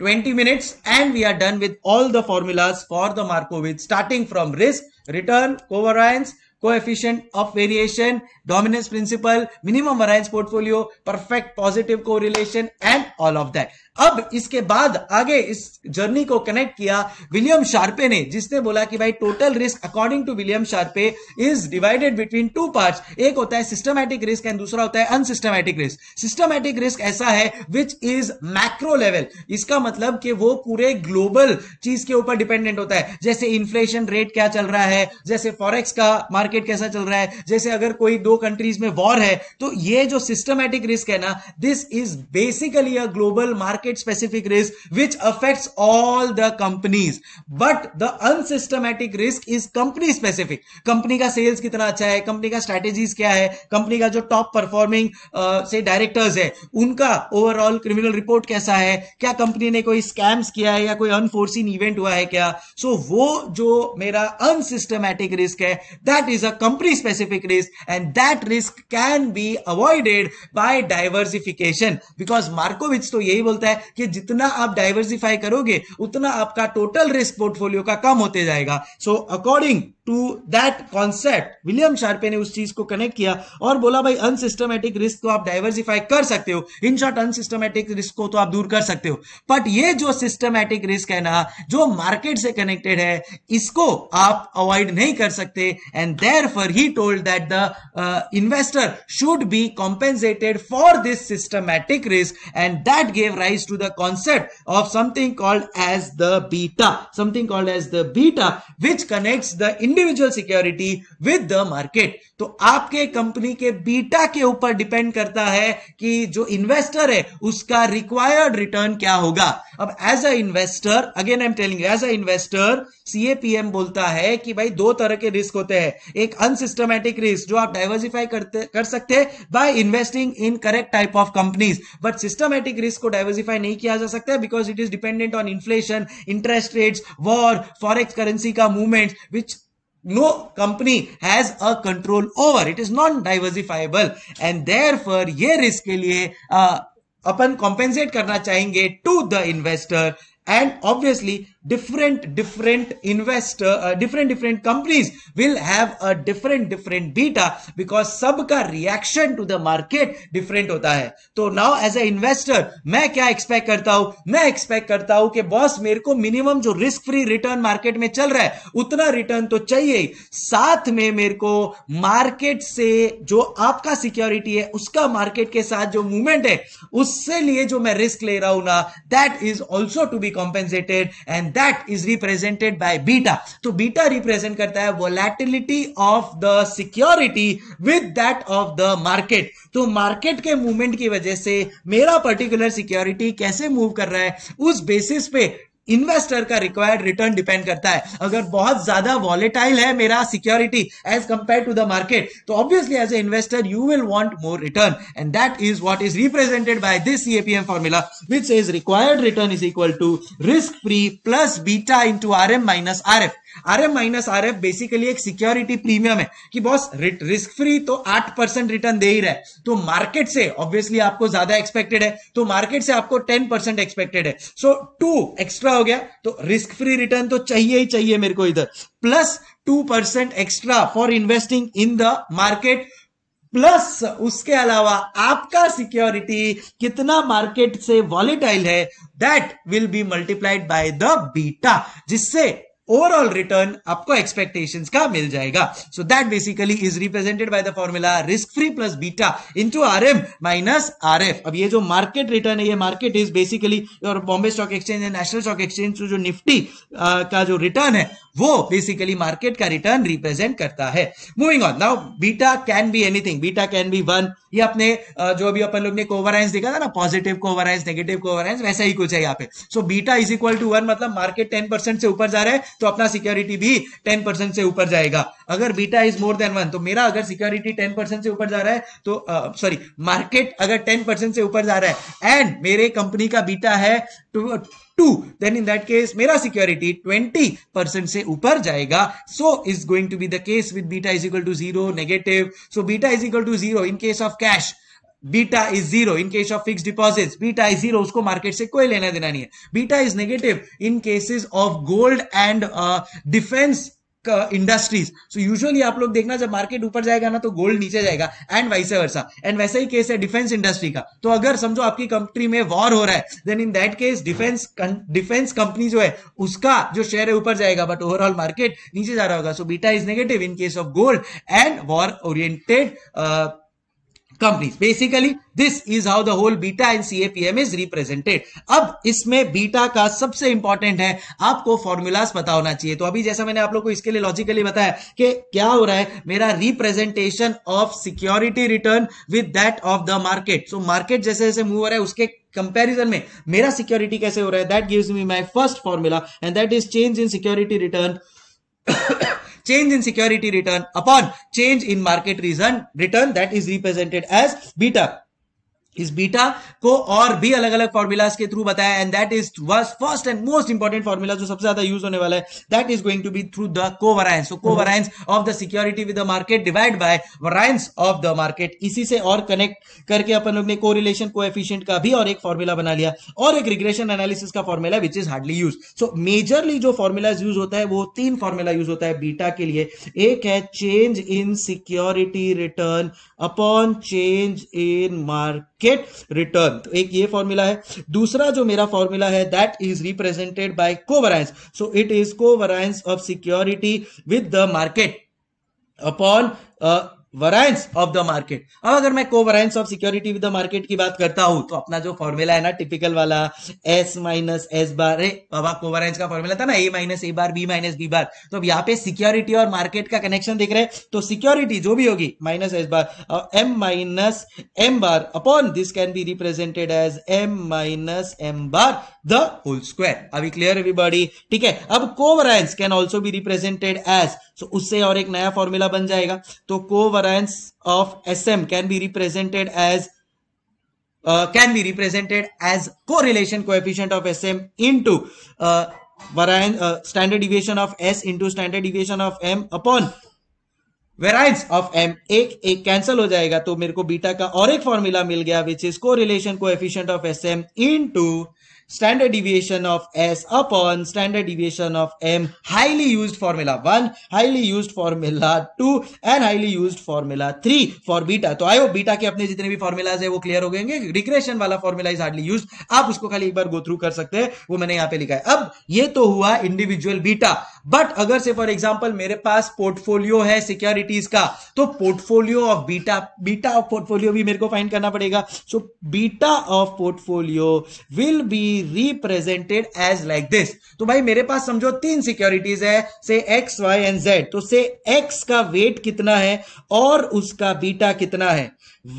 [SPEAKER 1] 20 minutes and we are done with all the formulas for the Markowitz starting from risk, return, covariance, coefficient of variation, dominance principle, minimum variance portfolio, perfect positive correlation and all of that. अब इसके बाद आगे इस journey को connect किया William Sharpe ने जिसने बोला कि भाई total risk according to William Sharpe is divided between two parts एक होता है सिस्टमैटिक रिस्क एंड दूसरा होता है अनसिस्टमैटिक रिस्क सिस्टमैटिक रिस्क ऐसा है विच इज मैक्रो लेवल इसका मतलब कि वो पूरे ग्लोबल चीज के ऊपर डिपेंडेंट होता है जैसे इन्फ्लेशन रेट क्या चल रहा है जैसे फॉरेक्स का मार्केट मार्केट कैसा चल रहा है जैसे अगर कोई दो कंट्रीज में वॉर है तो ये जो सिस्टमैटिक रिस्क है ना this is basically a global market specific risk which affects all the companies but the unsystematic risk is company specific company का सेल्स कितना अच्छा है कंपनी का स्ट्रैटेजीज क्या है कंपनी का जो टॉप परफॉर्मिंग से डायरेक्टर्स है उनका ओवरऑल क्रिमिनल रिपोर्ट कैसा है क्या कंपनी ने कोई स्कैम्स किया है या कोई अनफोर्सिन इवेंट हुआ है क्या सो so, वो जो मेरा अनसिस्टमैटिक रिस्क है that is a company specific risk and that risk can be avoided by diversification because Markowitz to yahi bolta hai ki jitna aap diversify karoge utna aapka total risk portfolio ka kam hote jayega so according to that concept William Sharpe ने उस चीज को connect किया और बोला भाई unsystematic risk को आप डाइवर्सिफाई कर सकते हो इन शॉर्ट अनसिस्टमेटिक रिस्क को तो आप दूर कर सकते हो बट ये जो सिस्टमेटिक रिस्क है ना जो मार्केट से कनेक्टेड है इसको आप अवॉइड नहीं कर सकते and therefore he told that the investor should be compensated for this systematic risk and that gave rise to the concept of something called as the beta something called as the beta which connect the in individual security with the market तो आपके company के beta के ऊपर depend करता है कि जो investor है उसका रिक्वायर्ड रिटर्न क्या होगा अब as a investor again I am telling as a investor CAPM बोलता है कि भाई दो तरह के रिस्क होते हैं एक अनसिस्टमेटिक रिस्क जो आप डाइवर्सिफाई करते कर सकते हैं by investing in correct type of companies but systematic risk को डाइवर्सिफाई नहीं किया जा सकता because it is dependent on inflation interest rates war forex currency का movement which no company has a control over it is non diversifiable and therefore ye risk ke liye uh, अपन compensate करना चाहेंगे to the investor and obviously different different investor uh, different different companies will have a different different beta because सबका reaction to the market different होता है तो now as a investor मैं क्या expect करता हूं मैं एक्सपेक्ट करता हूं कि बॉस मेरे को मिनिमम जो रिस्क फ्री रिटर्न मार्केट में चल रहा है उतना रिटर्न तो चाहिए साथ में मेरे को मार्केट से जो आपका सिक्योरिटी है उसका मार्केट के साथ जो मूवमेंट है उससे लिए जो मैं रिस्क ले रहा हूं ना that is also to be compensated and that is represented by beta तो बीटा रिप्रेजेंट करता है volatility of the security with that of the market तो मार्केट के मूवमेंट की वजह से मेरा पर्टिकुलर सिक्योरिटी कैसे मूव कर रहा है उस बेसिस पे इन्वेस्टर का रिक्वायर्ड रिटर्न डिपेंड करता है अगर बहुत ज्यादा वॉलेटाइल है मेरा security as compare to the market तो obviously as a investor you will want more return and that is what is represented by this CAPM is required return is equal to risk free plus beta into R M minus R F R F minus R F basically एक security premium है कि boss risk free तो आठ percent return दे ही रहा है तो market से obviously आपको ज्यादा एक्सपेक्टेड है तो मार्केट से आपको टेन परसेंट एक्सपेक्टेड है सो टू एक्स्ट्रा हो गया तो रिस्क फ्री रिटर्न तो चाहिए ही चाहिए मेरे को इधर plus two percent extra for investing in the market plus उसके अलावा आपका सिक्योरिटी कितना मार्केट से वॉलेटाइल है that will be multiplied by the beta जिससे ओवरऑल रिटर्न आपको एक्सपेक्टेशंस का मिल जाएगा so that basically is represented by the formula risk free plus beta into RM minus RF अब ये जो मार्केट रिटर्न है ये मार्केट इज बेसिकली और Bombay Stock Exchange and National Stock Exchange जो निफ्टी आ, का जो रिटर्न है वो बेसिकली मार्केट का रिटर्न रिप्रेजेंट करता है moving on now beta can be anything beta can be one ये अपने जो अभी अपन लोग ने कोवराइंस देखा था ना पॉजिटिव कोवराइंस नेगेटिव कोवराइंस वैसा ही कुछ है यहाँ पे so beta is equal to one मतलब मार्केट टेन परसेंट से ऊपर जा रहा है तो अपना सिक्योरिटी भी टेन परसेंट से ऊपर जाएगा अगर beta is more than one तो मेरा अगर सिक्योरिटी टेन परसेंट से ऊपर जा रहा है तो सॉरी मार्केट अगर टेन परसेंट से ऊपर जा रहा है एंड मेरे कंपनी का बीटा है two two then in that case मेरा सिक्योरिटी ट्वेंटी परसेंट से ऊपर जाएगा so is going to be the case with beta is equal to zero negative so beta is equal to zero in case of cash beta is zero in case of fix deposit beta is zero उसको market से कोई लेना देना नहीं है beta is negative in cases of gold and defence industries so usually आप लोग देखना जब मार्केट ऊपर जाएगा ना तो गोल्ड नीचे जाएगा एंड वैसे वर्षा एंड वैसा ही केस है डिफेंस इंडस्ट्री का तो अगर समझो आपकी कंपनी में वॉर हो रहा है then in that case defence defence company जो है उसका जो शेयर है ऊपर जाएगा बट ओवरऑल मार्केट नीचे जा रहा होगा so beta is negative in case of gold and war oriented companies basically this is how the whole beta and CAPM is represented अब इसमें बीटा का सबसे इंपॉर्टेंट है आपको फॉर्मूलाज पता होना चाहिए तो अभी जैसा मैंने आप लोग को इसके लिए लॉजिकली बताया कि क्या हो रहा है मेरा representation of security return with that of the market so market जैसे जैसे मूव हो रहा है उसके कंपैरिजन में मेरा सिक्योरिटी कैसे हो रहा है that gives me my first formula and that is change in security return change in security return upon change in market reason return that is represented as beta इस बीटा को और भी अलग अलग फॉर्मूलाज के थ्रू बताया and that is first and most important formula जो सबसे ज्यादा यूज होने वाला है that is going to be through the covariance so covariance of the security with the market divide by variance of the market इसी से और connect करके अपन लोग ने को रिलेशन को एफिशियंट का भी और एक फॉर्मूला बना लिया और एक रिग्रेशन एनालिसिस का formula which is hardly use so majorly जो फॉर्मूलाज यूज होता है वो तीन फॉर्मूला यूज होता है बीटा के लिए एक है change in security return upon change in market get return तो एक ये फॉर्मूला है दूसरा जो मेरा फॉर्मूला है that is represented by covariance so it is covariance of security with the market upon variance of the market अब अगर मैं covariance of security with the market की बात करता हूं तो अपना जो फॉर्मूला है ना टिपिकल वाला एस माइनस एस बार अरे बाबा वरायंस का फॉर्मूला था ना A minus A bar B minus B bar तो अब यहाँ पे सिक्योरिटी और मार्केट का कनेक्शन देख रहे तो सिक्योरिटी जो भी होगी minus S bar M minus M bar upon this can be represented as M minus M bar the whole square अभी क्लियर एवरीबॉडी ठीक है अब covariance can also be represented as so उससे और एक नया फॉर्मूला बन जाएगा तो covariance of S M can be represented as can be represented as correlation efficient of S M into standard deviation of S into standard deviation of M upon variance of M एक एक cancel हो जाएगा तो मेरे को beta का और एक फॉर्मूला मिल गया which is correlation coefficient of S M into standard deviation of S upon standard deviation of M. Highly used formula 1, highly used formula 2 and highly used formula 3 for beta. तो आयो beta के अपने जितने भी formulas है वो clear हो गएंगे रिग्रेशन वाला फॉर्मुला इज हार्डली यूज आप उसको खाली एक बार गो थ्रू कर सकते हैं वो मैंने यहाँ पे लिखा है अब ये तो हुआ इंडिविजुअल बीटा बट अगर से फॉर एग्जाम्पल मेरे पास पोर्टफोलियो है सिक्योरिटीज का तो portfolio of beta beta of portfolio भी मेरे को फाइंड करना पड़ेगा so beta of portfolio will be represented as like this तो भाई मेरे पास समझो तीन सिक्योरिटीज है से एक्स वाई एंड जेड तो से एक्स का वेट कितना है और उसका बीटा कितना है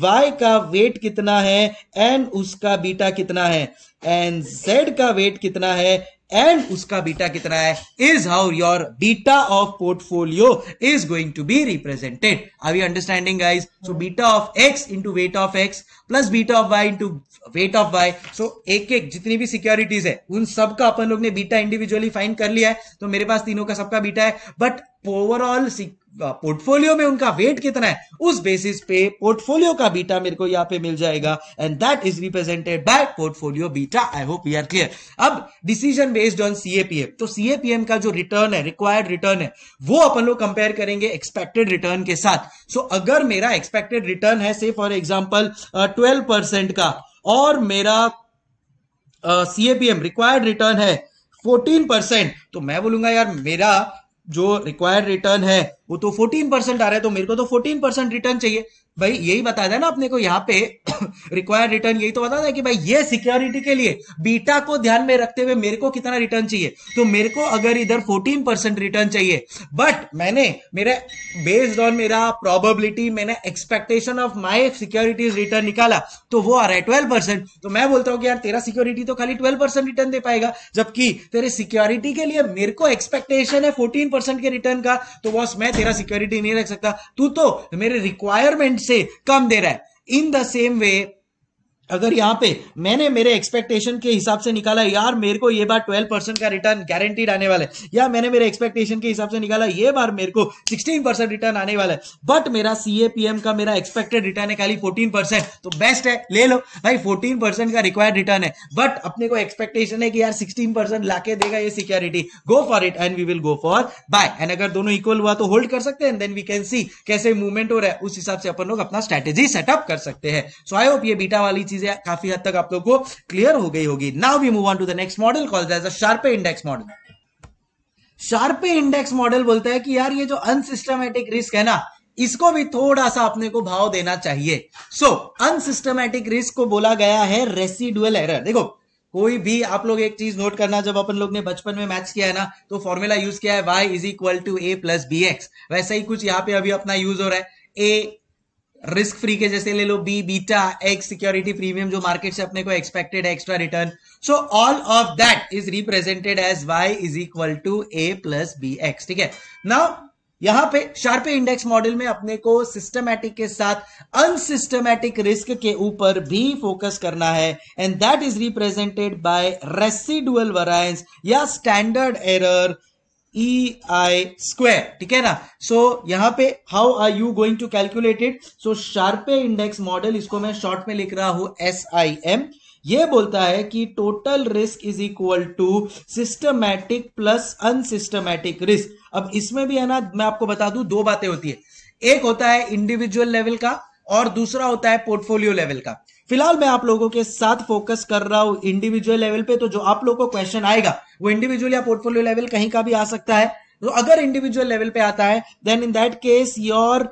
[SPEAKER 1] वाई का वेट कितना है एंड उसका बीटा कितना है एंड जेड का वेट कितना है एंड उसका बीटा कितना है is how your beta of portfolio is going to be represented are you understanding guys so beta of x into weight of x plus beta of y into weight of y so एक एक जितनी भी securities है उन सब का अपन लोग ने बीटा इंडिविजुअली फाइन कर लिया है तो मेरे पास तीनों का सबका बीटा है बट ओवरऑल पोर्टफोलियो में उनका वेट कितना है उस बेसिस पे पोर्टफोलियो का बीटा मेरे को यहां पे मिल जाएगा and that is represented by portfolio beta I hope you are clear अब डिसीजन बेस्ड ऑन सीएपीएम तो सीएपीएम का जो रिटर्न है रिक्वायर्ड रिटर्न है वो अपन लोग कंपेयर करेंगे एक्सपेक्टेड रिटर्न के साथ सो so, अगर मेरा एक्सपेक्टेड रिटर्न है से फॉर एग्जाम्पल ट्वेल्व परसेंट का और मेरा सीएपीएम रिक्वायर्ड रिटर्न है फोर्टीन परसेंट तो मैं बोलूंगा यार मेरा जो रिक्वायर्ड रिटर्न है वो तो 14 परसेंट आ रहा है तो मेरे को तो 14 परसेंट रिटर्न चाहिए भाई यही बता था ना अपने को यहाँ पे रिक्वायर्ड रिटर्न यही तो बता दें कि भाई ये सिक्योरिटी के लिए बीटा को ध्यान में रखते हुए मेरे को कितना रिटर्न चाहिए तो मेरे को अगर इधर 14 परसेंट रिटर्न चाहिए बट मैंने मेरे बेस्ड ऑन मेरा प्रोबेबिलिटी मैंने expectation of my securities return निकाला तो वो आ रहा है ट्वेल्व तो मैं बोलता हूँ कि यार तेरा सिक्योरिटी तो खाली ट्वेल्व रिटर्न दे पाएगा जबकि तेरे सिक्योरिटी के लिए मेरे को एक्सपेक्टेशन है फोर्टीन के रिटर्न का तो बॉस मैं तेरा सिक्योरिटी नहीं रख सकता तू तो मेरे रिक्वायरमेंट से कम दे रहा है इन द सेम वे अगर यहाँ पे मैंने मेरे एक्सपेक्टेशन के हिसाब से निकाला यार मेरे को ये बार 12 परसेंट का रिटर्न गारंटीड आने वाला है या मैंने मेरे एक्सपेक्टेशन के हिसाब से निकाला ये बार मेरे को 16 परसेंट रिटर्न आने वाला है बट मेरा सीएपीएम का मेरा एक्सपेक्टेड रिटर्न है खाली 14 परसेंट तो बेस्ट है ले लो भाई फोर्टीन परसेंट का रिक्वायर्ड रिटर्न है बट अपने को एक्सपेक्टेशन है कि यार सिक्सटीन परसेंट लाके देगा ये security go for it and we will go for buy and अगर दोनों इक्वल हुआ तो होल्ड कर सकते हैं देन वी कैन सी कैसे मूवमेंट हो रहा है उस हिसाब से अपन लोग अपना स्ट्रेटेजी सेटअप कर सकते हैं सो आई होप ये बीटा वाली चीज चीजें काफी हद तक आप लोग को क्लियर हो गई होगी now we move on to the next model call as a Sharpe index model Sharpe index model बोलता है कि यार ये जो अनसिस्टमेटिक रिस्क है ना इसको भी थोड़ा सा अपने को भाव देना चाहिए सो अनसिस्टमेटिक रिस्क को बोला गया है रेसिडुअल एरर देखो कोई भी आप लोग एक चीज नोट करना जब अपन लोग ने बचपन में मैच किया है ना तो फॉर्मूला यूज किया है y is equal to a plus b x वैसा ही कुछ यहाँ पे अभी अपना यूज हो रहा है ए रिस्क फ्री के जैसे ले लो b beta x security premium जो मार्केट से अपने को expected extra return so all of that is represented as y is equal to a plus b x ठीक है नाउ यहां पे शार्पे इंडेक्स मॉडल में अपने को सिस्टमैटिक के साथ अनसिस्टमैटिक रिस्क के ऊपर भी फोकस करना है and that is represented by residual variance या standard error e i square ठीक है ना सो so, यहाँ पे how are you going to calculate it so Sharpe index model इसको मैं शॉर्ट में लिख रहा हूं एस आई एम ये बोलता है कि total risk is equal to systematic plus unsystematic risk अब इसमें भी है ना मैं आपको बता दू दो बातें होती है एक होता है इंडिविजुअल लेवल का और दूसरा होता है पोर्टफोलियो लेवल का फिलहाल मैं आप लोगों के साथ फोकस कर रहा हूं इंडिविजुअल लेवल पे तो जो आप लोगों को क्वेश्चन आएगा वो इंडिविजुअल या पोर्टफोलियो लेवल कहीं का भी आ सकता है तो अगर इंडिविजुअल लेवल पे आता है then in that case your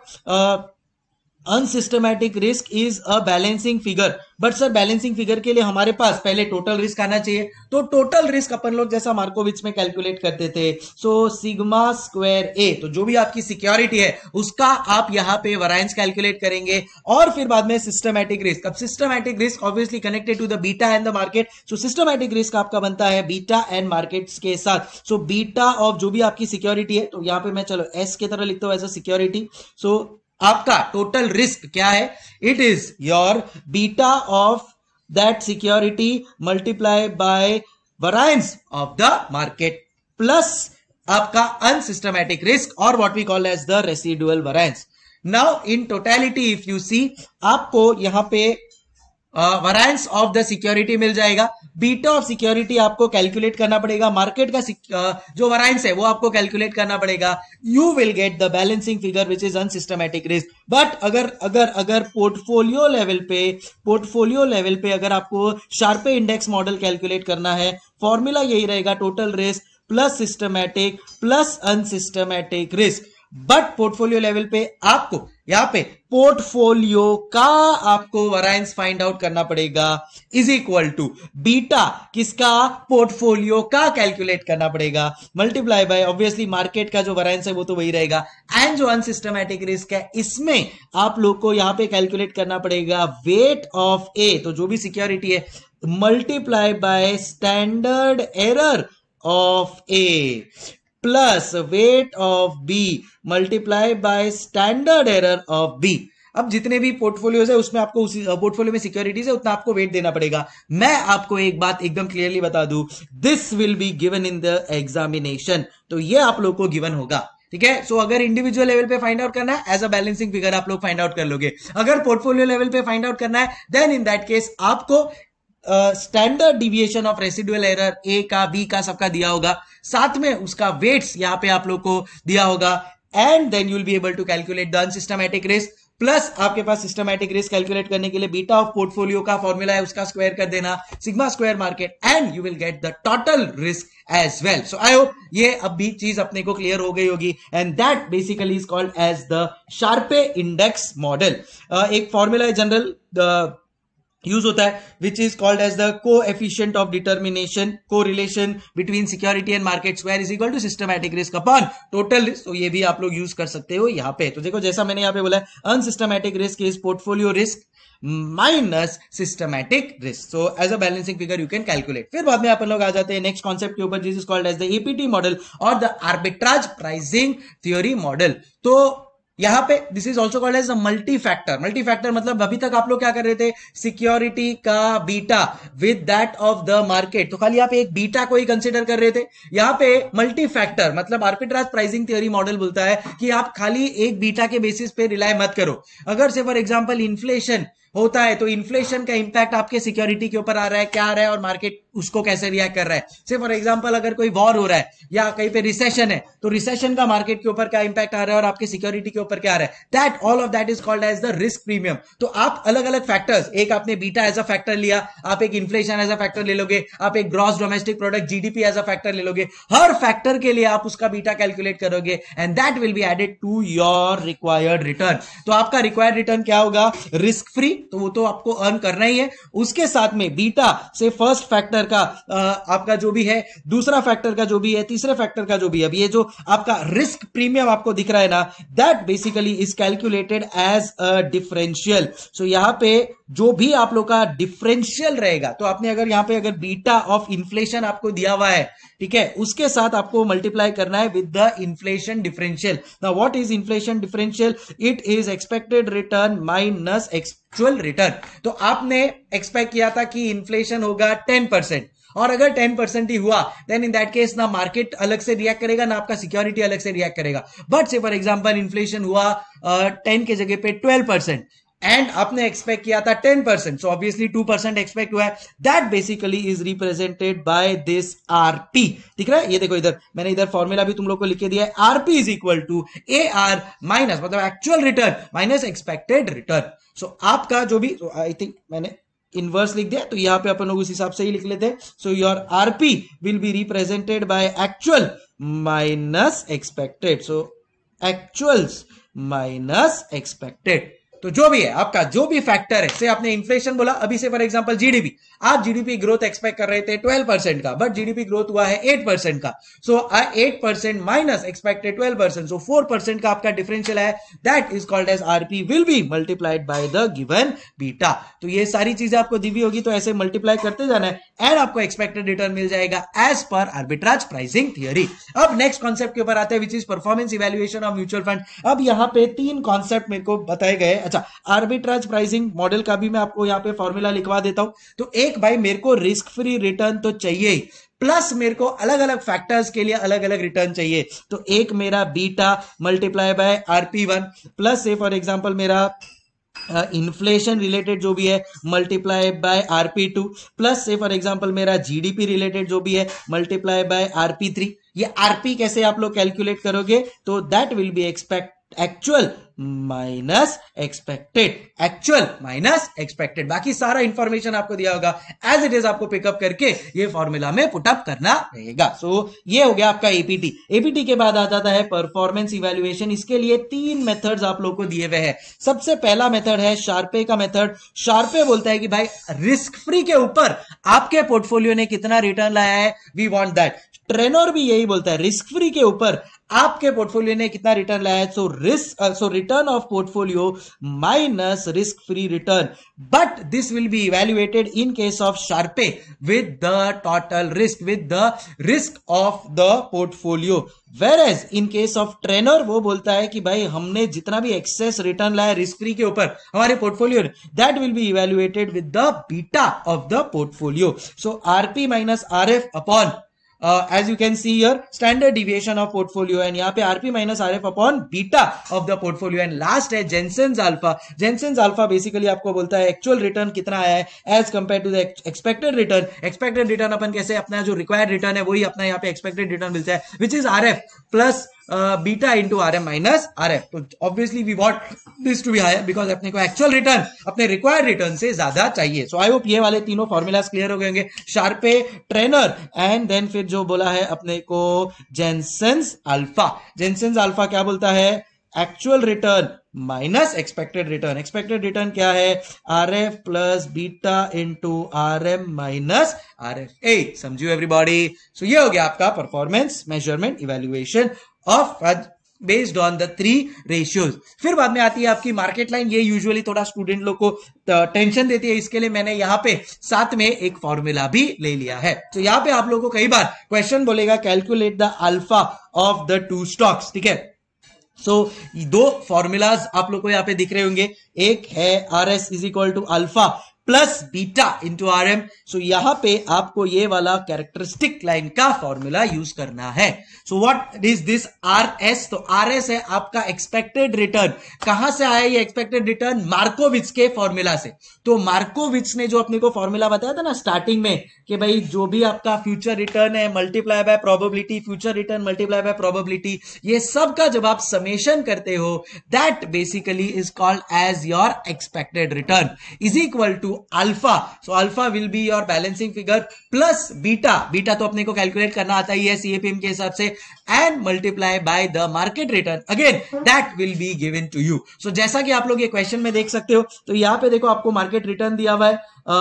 [SPEAKER 1] unsystematic risk is a balancing figure but sir balancing figure के लिए हमारे पास पहले टोटल रिस्क आना चाहिए तो टोटल रिस्क अपन लोग जैसा मार्कोविच में कैलकुलेट करते थे सो सिग्मा स्क्वायर ए तो जो भी आपकी सिक्योरिटी है उसका आप यहां पे वराइंस कैलकुलेट करेंगे और फिर बाद में सिस्टमैटिक रिस्क अब systematic risk obviously connected to the beta and the market so systematic risk आपका बनता है बीटा एंड मार्केट के साथ सो बीटा ऑफ जो भी आपकी सिक्योरिटी है तो यहां पर मैं चलो एस के तरह लिखता हूं एज अ सिक्योरिटी सो आपका टोटल रिस्क क्या है it is your beta of that security multiply by variance of the market plus आपका अनसिस्टमैटिक रिस्क और what we call as the residual variance now in totality if you see आपको यहां पे variance of the security मिल जाएगा beta of security आपको calculate करना पड़ेगा मार्केट का जो वरायंस है वो आपको कैलकुलेट करना पड़ेगा you will get the balancing figure which is unsystematic risk but अगर अगर अगर पोर्टफोलियो लेवल पे पोर्टफोलियो लेवल पे अगर आपको शार्पे इंडेक्स मॉडल कैलकुलेट करना है फॉर्मूला यही रहेगा total risk plus systematic plus unsystematic risk but portfolio level पे आपको यहाँ पे पोर्टफोलियो का आपको वराइंस फाइंड आउट करना पड़ेगा इज इक्वल टू बीटा किसका पोर्टफोलियो का कैलकुलेट करना पड़ेगा मल्टीप्लाई बाय ऑब्वियसली मार्केट का जो वराइंस है वो तो वही रहेगा एंड जो अनसिस्टमैटिक रिस्क है इसमें आप लोग को यहां पे कैलकुलेट करना पड़ेगा वेट ऑफ ए तो जो भी सिक्योरिटी है multiply by standard error of A plus weight of B multiply by standard error of B अब जितने भी पोर्टफोलियोज है उसमें आपको उसी पोर्टफोलियो में सिक्योरिटीज है उतना आपको वेट देना पड़ेगा मैं आपको एक बात एकदम क्लियरली बता दू this will be given in the examination तो ये आप लोग को गिवन होगा ठीक है सो अगर इंडिविजुअल लेवल पे फाइंड आउट करना है एज अ बैलेंसिंग फिगर आप लोग फाइंड आउट कर लोगे अगर पोर्टफोलियो लेवल पे फाइंड आउट करना है देन इन दैट केस आपको standard deviation of residual error A का बी का सबका दिया होगा साथ में उसका वेट्स यहां पे आप लोग को दिया होगा and then you'll be able to calculate the unsystematic risk plus आपके पास सिस्टमैटिक रिस्क कैलकुलेट करने के लिए बीटा ऑफ पोर्टफोलियो का फॉर्मूला है उसका स्क्वायर कर देना sigma square market and you will get the total risk as well so I hope ये अब भी चीज अपने को क्लियर हो गई होगी and that basically is called as the Sharpe index model एक फॉर्मूला है जनरल यूज होता है which is called as the coefficient of determination correlation between security and market square is equal to systematic risk upon total risk तो ये भी आप लोग use कर सकते हो यहाँ पे तो देखो जैसा मैंने यहाँ पे बोला unsystematic risk is portfolio risk minus systematic risk so as a balancing figure you can calculate फिर बाद में अपन लोग आ जाते हैं नेक्स्ट कॉन्सेप्ट के ऊपर जिस is called as the APT model और the arbitrage pricing theory model तो यहां पे this is also called as a multi factor multi factor मतलब अभी तक आप लोग क्या कर रहे थे सिक्योरिटी का beta with that of the market तो खाली आप एक बीटा को ही कंसिडर कर रहे थे यहां पे मल्टी फैक्टर मतलब आर्पिट्राज प्राइसिंग थियोरी मॉडल बोलता है कि आप खाली एक बीटा के बेसिस पे रिलाय मत करो अगर से फॉर एग्जाम्पल इन्फ्लेशन होता है तो इन्फ्लेशन का इंपैक्ट आपके सिक्योरिटी के ऊपर आ रहा है क्या आ रहा है और मार्केट उसको कैसे रिएक्ट कर रहा है सिर्फ फॉर एग्जाम्पल अगर कोई वॉर हो रहा है या कहीं पे रिसेशन है तो रिसेशन का मार्केट के ऊपर क्या इंपैक्ट आ रहा है और आपके सिक्योरिटी के ऊपर क्या आ रहा है that all of that is called as the risk premium तो आप अलग अलग फैक्टर्स एक आपने बीटा एज अ फैक्टर लिया आप एक इन्फ्लेशन एज अ फैक्टर ले लोगे आप एक gross domestic product GDP as a factor ले लोगे हर फैक्टर के लिए आप उसका बीटा कैलकुलेट करोगे and that will be added to your required return तो आपका रिक्वायर्ड रिटर्न क्या होगा रिस्क फ्री तो वो तो आपको अर्न करना ही है उसके साथ में बीटा से फर्स्ट फैक्टर फैक्टर का आपका जो भी है दूसरा फैक्टर का जो भी है तीसरे फैक्टर का जो भी अब ये जो आपका रिस्क प्रीमियम आपको दिख रहा है ना that basically is calculated as a differential so यहां पे जो भी आप लोग का डिफरेंशियल रहेगा तो आपने अगर यहां पे अगर बीटा ऑफ इन्फ्लेशन आपको दिया हुआ है ठीक है उसके साथ आपको मल्टीप्लाई करना है with the inflation differential now what is inflation differential it is expected return minus expect actual return तो आपने एक्सपेक्ट किया था कि इन्फ्लेशन होगा टेन परसेंट और अगर टेन परसेंट ही हुआ देन इन दैट केस ना मार्केट अलग से रिएक्ट करेगा ना आपका सिक्योरिटी अलग से रिएक्ट करेगा but say for example inflation हुआ टेन uh, के जगह पे ट्वेल्व परसेंट एंड आपने एक्सपेक्ट किया था ten percent so obviously two percent expect हुआ है that basically is represented by this RP ठीक है ये देखो इधर मैंने इधर फॉर्मूला भी तुम लोग को लिखे दिया है RP is equal to A R minus मतलब actual return minus expected return so आपका जो भी आई थिंक मैंने इनवर्स लिख दिया तो यहाँ पे अपन लोग उस हिसाब से ही लिख लेते हैं so your RP will be represented by actual minus expected so actuals minus expected तो जो भी है आपका जो भी फैक्टर है से आपने इन्फ्लेशन बोला अभी से फॉर एग्जांपल जीडीपी आप जीडीपी ग्रोथ एक्सपेक्ट कर रहे थे 12 परसेंट का बट जीडीपी ग्रोथ हुआ है 8 परसेंट का so eight percent minus expected 12 percent so 4 percent का आपका डिफरेंशियल है that is called as RP will be multiplied by the given beta तो ये सारी चीजें आपको दी हुई होगी तो ऐसे मल्टीप्लाई करते जाना है एंड आपको एक्सपेक्टेड रिटर्न मिल जाएगा एज पर आर्बिट्राज प्राइसिंग थियरी अब नेक्स्ट कॉन्सेप्ट के ऊपर आते हैं which is performance evaluation of mutual fund अब यहाँ पे तीन कॉन्सेप्ट मेरे को बताए गए अच्छा आर्बिट्राज प्राइसिंग मॉडल का भी मैं आपको यहाँ पे फॉर्मूला लिखवा देता हूं तो एक भाई मेरे को रिस्क फ्री रिटर्न तो चाहिए प्लस मेरे को अलग अलग फैक्टर्स के लिए अलग अलग रिटर्न चाहिए तो एक मेरा beta multiply by RP one plus say for example मेरा इन्फ्लेशन uh, रिलेटेड जो भी है multiply by RP two plus say for example मेरा जीडीपी रिलेटेड जो भी है मल्टीप्लाई बाय आरपी थ्री ये आरपी कैसे आप लोग कैलकुलेट करोगे तो that will be expect actual minus expected actual minus expected बाकी सारा इंफॉर्मेशन आपको दिया होगा एज इट इज आपको पिकअप करके ये फॉर्मूला में पुटअप करना रहेगा सो so, ये हो गया आपका एपीटी एपीटी के बाद आ जाता है परफॉर्मेंस इवेल्युएशन इसके लिए तीन मेथड्स आप लोग को दिए हुए हैं सबसे पहला मेथड है शार्पे का मेथड शार्पे बोलता है कि भाई रिस्क फ्री के ऊपर आपके पोर्टफोलियो ने कितना रिटर्न लाया है वी वॉन्ट दैट ट्रेनर भी यही बोलता है रिस्क फ्री के ऊपर आपके पोर्टफोलियो ने कितना रिटर्न लाया है so risk so return of portfolio minus risk free return but this will be evaluated in case of Sharpe with the total risk with the risk of the portfolio whereas in case of Treynor वो बोलता है कि भाई हमने जितना भी excess return लाया risk free के ऊपर हमारे portfolio that will be evaluated with the beta of the portfolio so RP minus R F upon as you can see your standard deviation of portfolio and यहाँ पे RP minus R F upon beta of the portfolio and last है Jensen's alpha Jensen's alpha basically आपको बोलता है actual return कितना आया है as compare to the expected return expected return अपन कैसे अपना जो रिक्वायर्ड रिटर्न है वही अपना यहाँ पे एक्सपेक्टेड रिटर्न मिलता है which is R F plus beta into R M minus R F obviously we want this to be higher because अपने को एक्चुअल रिटर्न अपने रिक्वायर्ड रिटर्न से ज्यादा चाहिए सो आई होप ये वाले तीनों फॉर्मूलाज क्लियर हो गएंगे शार्पे ट्रेनर एंड देन फिर जो बोला है अपने को जेनसेंस अल्फा जेनसेंस अल्फा क्या बोलता है actual return minus expected return expected return क्या है R F plus beta into R M minus R F ए समझू एवरीबॉडी सो ये हो गया आपका performance measurement evaluation of based on the three ratios फिर बाद में आती है आपकी मार्केट लाइन ये यूजुअली थोड़ा स्टूडेंट लोग को टेंशन uh, देती है इसके लिए मैंने यहाँ पे साथ में एक फॉर्मूला भी ले लिया है तो so यहाँ पे आप लोगों को कई बार क्वेश्चन बोलेगा calculate the alpha of the two stocks ठीक है सो so, दो फॉर्मूलाज आप लोग को यहाँ पे दिख रहे होंगे एक है R S is equal to alpha plus beta into R M so यहां पे आपको ये वाला कैरेक्टरिस्टिक लाइन का फॉर्मूला यूज करना है so what is this R S तो आर एस है आपका एक्सपेक्टेड रिटर्न कहां से आया ये एक्सपेक्टेड रिटर्न मार्कोविच के फॉर्मूला से तो मार्कोविच ने जो अपने को फॉर्मूला बताया था ना स्टार्टिंग में कि भाई जो भी आपका फ्यूचर रिटर्न है multiply by probability future return multiply by probability ये सब का जब आप समेशन करते हो that basically is called as your expected return is equal to to alpha so alpha will be your balancing figure plus beta beta तो अपने को कैलकुलेट करना आता ही है सीएपीएम के हिसाब से and multiply by the market return again that will be given to you so जैसा कि आप लोग ये क्वेश्चन में देख सकते हो तो यहां पे देखो आपको मार्केट रिटर्न दिया हुआ है आ,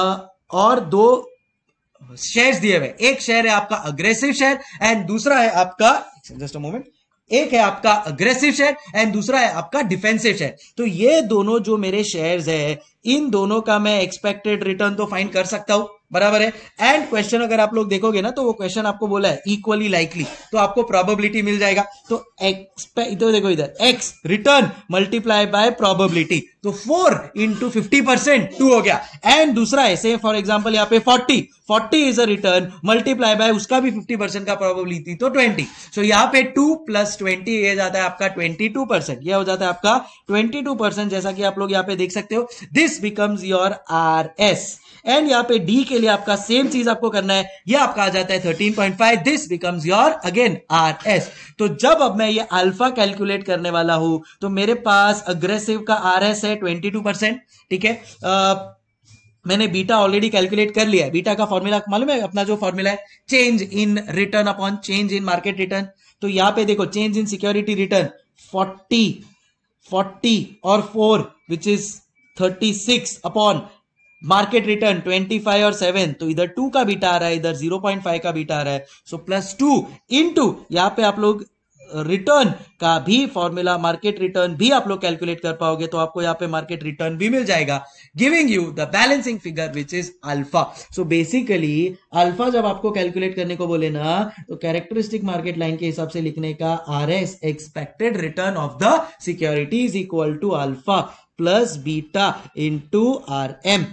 [SPEAKER 1] और दो शेयर्स दिए हुए एक शेयर है आपका अग्रेसिव शेयर एंड दूसरा है आपका जस्ट अ मोमेंट एक है आपका अग्रेसिव शेयर एंड दूसरा है आपका डिफेंसिव शेयर तो ये दोनों जो मेरे शेयर्स है इन दोनों का मैं एक्सपेक्टेड रिटर्न तो फाइंड कर सकता हूं बराबर है एंड क्वेश्चन अगर आप लोग देखोगे ना तो वो क्वेश्चन आपको बोला है इक्वली लाइकली तो आपको प्रोबेबिलिटी मिल जाएगा तो एक्सपेक्ट तो देखो इधर X return multiply by probability तो four into fifty percent two हो गया एंड दूसरा ऐसे फॉर एग्जांपल यहाँ पे forty forty is a return multiply by उसका भी फिफ्टी परसेंट का प्रोबेबिलिटी तो ट्वेंटी सो so, यहाँ पे टू प्लस ट्वेंटी ये जाता है आपका ट्वेंटी टू परसेंट यह हो जाता है आपका ट्वेंटी टू परसेंट जैसा कि आप लोग यहाँ पे देख सकते हो this this becomes your R S and यहाँ पे डी के लिए आपका सेम चीज आपको करना है ये आपका आ जाता है thirteen point five this becomes your again R S तो जब अब मैं ये अल्फा कैलकुलेट करने वाला हूं तो मेरे पास अग्रेसिव का आर एस है ट्वेंटी टू परसेंट ठीक है मैंने बीटा ऑलरेडी कैलकुलेट कर लिया है बीटा का फॉर्मूला मालूम है अपना जो फॉर्मूला है change in return upon change in market return तो यहाँ पे देखो change in security return forty forty और four which is thirty six upon market return twenty five और सेवन तो इधर टू का बीटा आ रहा है इधर जीरो पॉइंट फाइव का बीटा आ रहा है so plus two into यहाँ पे आप लोग रिटर्न uh, का भी फॉर्मूला मार्केट रिटर्न भी आप लोग कैलकुलेट कर पाओगे तो आपको यहाँ पे मार्केट रिटर्न भी मिल जाएगा giving you the balancing figure which is alpha so basically alpha जब आपको कैलकुलेट करने को बोले ना तो कैरेक्टरिस्टिक मार्केट लाइन के हिसाब से लिखने का R S expected return of the security is equal to alpha plus beta into R M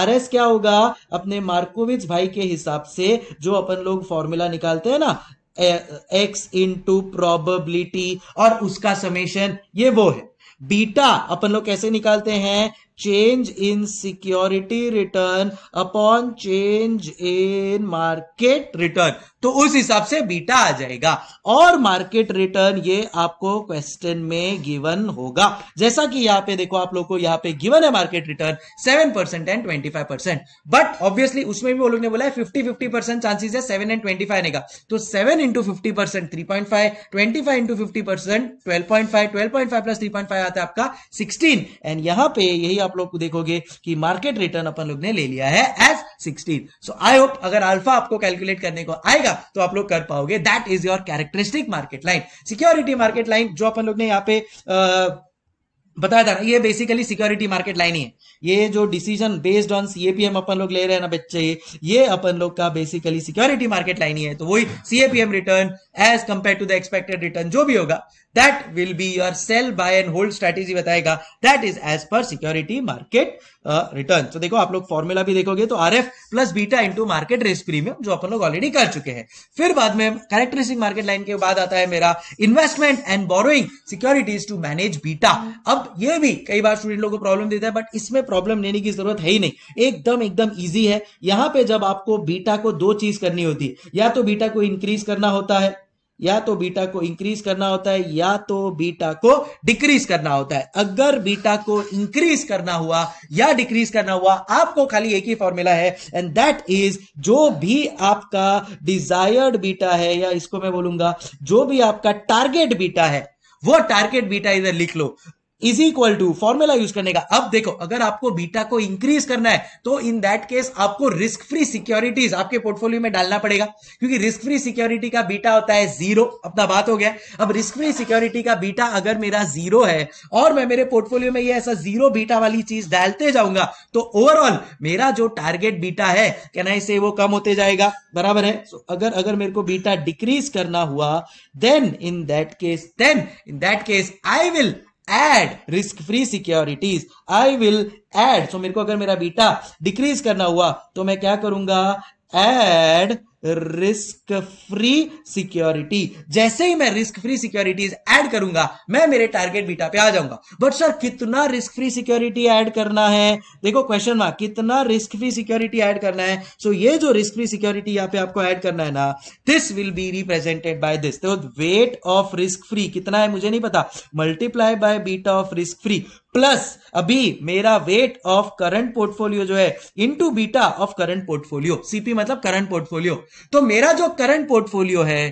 [SPEAKER 1] R S क्या होगा अपने मार्कोविच भाई के हिसाब से जो अपन लोग फॉर्मूला निकालते हैं ना एक्स इन टू और उसका समेशन ये वो है बीटा अपन लोग कैसे निकालते हैं change in security return upon change in market return तो उस हिसाब से बीटा आ जाएगा और मार्केट रिटर्न ये आपको क्वेश्चन में गिवन होगा जैसा कि यहाँ पे देखो आप लोगों को यहाँ पे गिवन है market return seven percent and twenty five percent but obviously उसमें भी वो लोग ने बोला है फिफ्टी फिफ्टी परसेंट चांसेस है सेवन एंड ट्वेंटी फाइव का तो seven into fifty percent three point five twenty five into fifty percent twelve point five twelve point five plus three point five आता है आपका सिक्सटीन एंड यहाँ पे यही आप लोग देखोगे कि मार्केट रिटर्न अपन लोग ने ले लिया है as sixteen so I hope अगर अल्फा आपको कैलकुलेट करने को आएगा तो आप लोग कर पाओगे that is your characteristic market line security market line जो अपन लोग ने यहाँ पे आ, बताया था ना ये बेसिकली सिक्योरिटी मार्केट लाइन ही है ये जो डिसीजन बेस्ड ऑन सीएपीएम अपन लोग ले रहे हैं ना बच्चे ये अपन लोग का बेसिकली सिक्योरिटी मार्केट लाइन ही है तो वही CAPM return as compare to the expected return जो भी होगा that will be your sell buy and hold strategy बताएगा that is as per security market return तो देखो आप लोग फॉर्मूला भी देखोगे तो R F plus beta into market risk premium जो अपन लोग ऑलरेडी कर चुके हैं फिर बाद में कैरेक्टरिस्टिक मार्केट लाइन के बाद आता है मेरा investment and borrowing securities to manage beta अब ये भी कई बार स्टूडेंट लोगों को प्रॉब्लम देता है बट इसमें प्रॉब्लम लेने की जरूरत है ही नहीं एकदम एकदम ईजी है यहां पर जब आपको बीटा को दो चीज करनी होती है या तो बीटा को इंक्रीज करना होता है या तो बीटा को इंक्रीज करना होता है या तो बीटा को डिक्रीज करना होता है अगर बीटा को इंक्रीज करना हुआ या डिक्रीज करना हुआ आपको खाली एक ही फॉर्मूला है एंड दैट इज जो भी आपका डिजायर्ड बीटा है या इसको मैं बोलूंगा जो भी आपका टारगेट बीटा है वो टारगेट बीटा इधर लिख लो is equal to formula use करने का अब देखो अगर आपको बीटा को इंक्रीज करना है तो इन दैट केस आपको रिस्क फ्री सिक्योरिटीज आपके पोर्टफोलियो में डालना पड़ेगा क्योंकि रिस्क फ्री सिक्योरिटी का बीटा होता है जीरो अपना बात हो गया अब रिस्क फ्री सिक्योरिटी का बीटा अगर मेरा जीरो है और मैं मेरे पोर्टफोलियो में ये ऐसा जीरो बीटा वाली चीज डालते जाऊंगा तो ओवरऑल मेरा जो टारगेट बीटा है कैन आई से वो कम होते जाएगा बराबर है so, अगर अगर मेरे को बीटा डिक्रीज करना हुआ then in that case then in that case I will add risk free securities I will add so मेरे को अगर मेरा बीटा डिक्रीज करना हुआ तो मैं क्या करूंगा एड रिस्क फ्री सिक्योरिटी जैसे ही मैं रिस्क फ्री सिक्योरिटीज ऐड करूंगा मैं मेरे टारगेट बीटा पे आ जाऊंगा बट सर कितना रिस्क फ्री सिक्योरिटी ऐड करना है देखो क्वेश्चन मार्क कितना रिस्क फ्री सिक्योरिटी ऐड करना है सो so, ये जो रिस्क फ्री सिक्योरिटी यहाँ पे आपको ऐड करना है ना this will be represented by this तो वेट ऑफ रिस्क फ्री कितना है मुझे नहीं पता multiply by beta of risk free plus अभी मेरा वेट ऑफ करंट पोर्टफोलियो जो है into beta of current portfolio CP मतलब करंट पोर्टफोलियो तो मेरा जो करंट पोर्टफोलियो है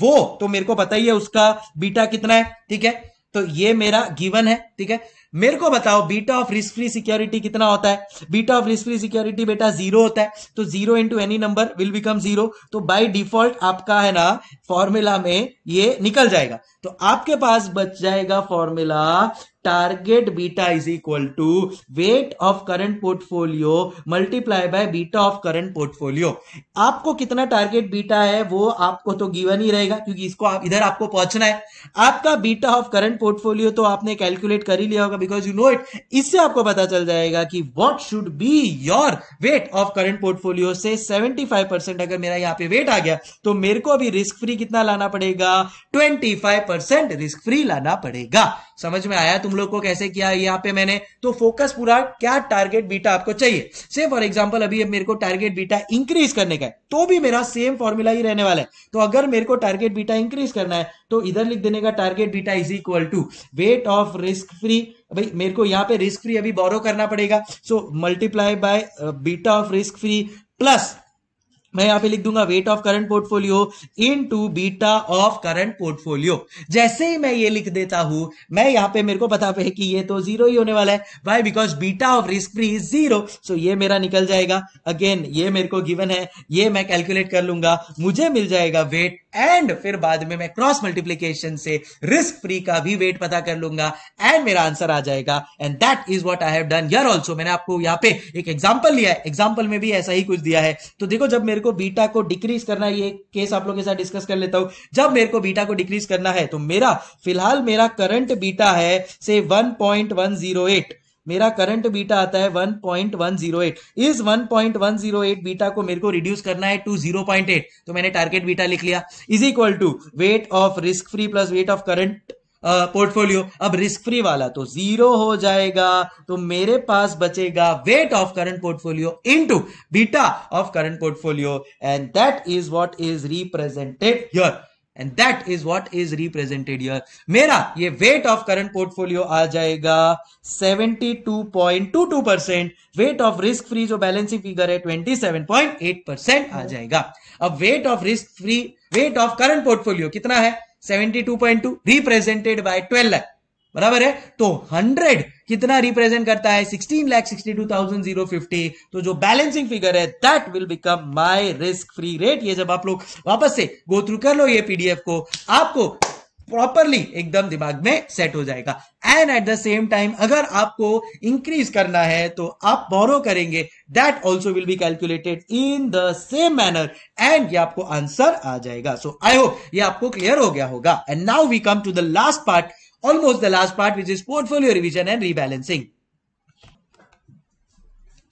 [SPEAKER 1] वो तो मेरे को पता ही है उसका बीटा कितना है ठीक है तो ये मेरा गिवन है ठीक है मेरे को बताओ beta of risk free security कितना होता है beta of risk free security बेटा जीरो होता है तो zero into any number will become zero तो बाय डिफॉल्ट आपका है ना फॉर्मूला में ये निकल जाएगा तो आपके पास बच जाएगा formula target beta is equal to weight of current portfolio multiply by beta of current portfolio आपको कितना टारगेट बीटा है वो आपको तो गिवन ही रहेगा क्योंकि इसको आप इधर आपको पहुंचना है आपका बीटा ऑफ करंट पोर्टफोलियो तो आपने कैलकुलेट कर ही लिया होगा बिकॉज यू नो इट इससे आपको पता चल जाएगा कि what should be your weight of current portfolio से 75 अगर मेरा यहाँ पे वेट आ गया तो मेरे को अभी रिस्क फ्री कितना लाना पड़ेगा 25 परसेंट रिस्क फ्री लाना पड़ेगा समझ में आया तुम तुम लोग को कैसे किया यहाँ पे मैंने तो फोकस पूरा क्या टारगेट बीटा आपको चाहिए से फॉर एग्जाम्पल अभी मेरे को टारगेट बीटा इंक्रीज करने का है तो भी मेरा सेम फॉर्मूला ही रहने वाला है तो अगर मेरे को टारगेट बीटा इंक्रीज करना है तो इधर लिख देने का target beta is equal to weight of risk free भाई मेरे को यहाँ पे रिस्क फ्री अभी बोरो करना पड़ेगा so multiply by beta of risk free plus मैं यहां पे लिख दूंगा weight of current portfolio into beta of current portfolio जैसे ही मैं ये लिख देता हूं मैं यहाँ पे मेरे को पता पे कि ये तो जीरो ही होने वाला है why because beta of risk free is zero so ये मेरा निकल जाएगा अगेन ये मेरे को गिवन है ये मैं कैलकुलेट कर लूंगा मुझे मिल जाएगा वेट एंड फिर बाद में मैं क्रॉस मल्टीप्लीकेशन से रिस्क फ्री का भी वेट पता कर लूंगा एंड मेरा आंसर आ जाएगा and that is what I have done यर ऑल्सो मैंने आपको यहाँ पे एक एग्जाम्पल लिया है एग्जाम्पल में भी ऐसा ही कुछ दिया है तो देखो जब मेरे मेरे को बीटा को डिक्रीज करना ये केस आप लोगों के साथ डिस्कस कर लेता हूं जब मेरे को बीटा को डिक्रीज करना है तो मेरा फिलहाल मेरा करंट बीटा है से 1.108 मेरा करंट बीटा आता है 1.108 इस 1.108 बीटा को मेरे को रिड्यूस करना है टू 0.8 तो मैंने टारगेट बीटा लिख लिया is equal to weight of risk free plus weight of current portfolio अब रिस्क फ्री वाला तो जीरो हो जाएगा तो मेरे पास बचेगा weight of current portfolio into beta of current portfolio and that is what is represented here and that is what is represented here मेरा ये वेट ऑफ करंट पोर्टफोलियो आ जाएगा 72.22 percent weight of risk free जो balancing figure है eight percent आ जाएगा अब weight of risk free weight of current portfolio कितना है 72.2 रिप्रेजेंटेड बाय 12 लाख बराबर है तो 100 कितना रिप्रेजेंट करता है 16 लाख 62,050 तो जो बैलेंसिंग फिगर है that will become my risk free rate ये जब आप लोग वापस से गो थ्रू कर लो ये पीडीएफ को आपको प्रॉपरली एकदम दिमाग में सेट हो जाएगा and at the same time अगर आपको इंक्रीज करना है तो आप बोरो करेंगे that also will be calculated in the same manner and ये आपको आंसर आ जाएगा सो आई होप ये आपको क्लियर हो गया होगा and now we come to the last part almost the last part which is portfolio revision and rebalancing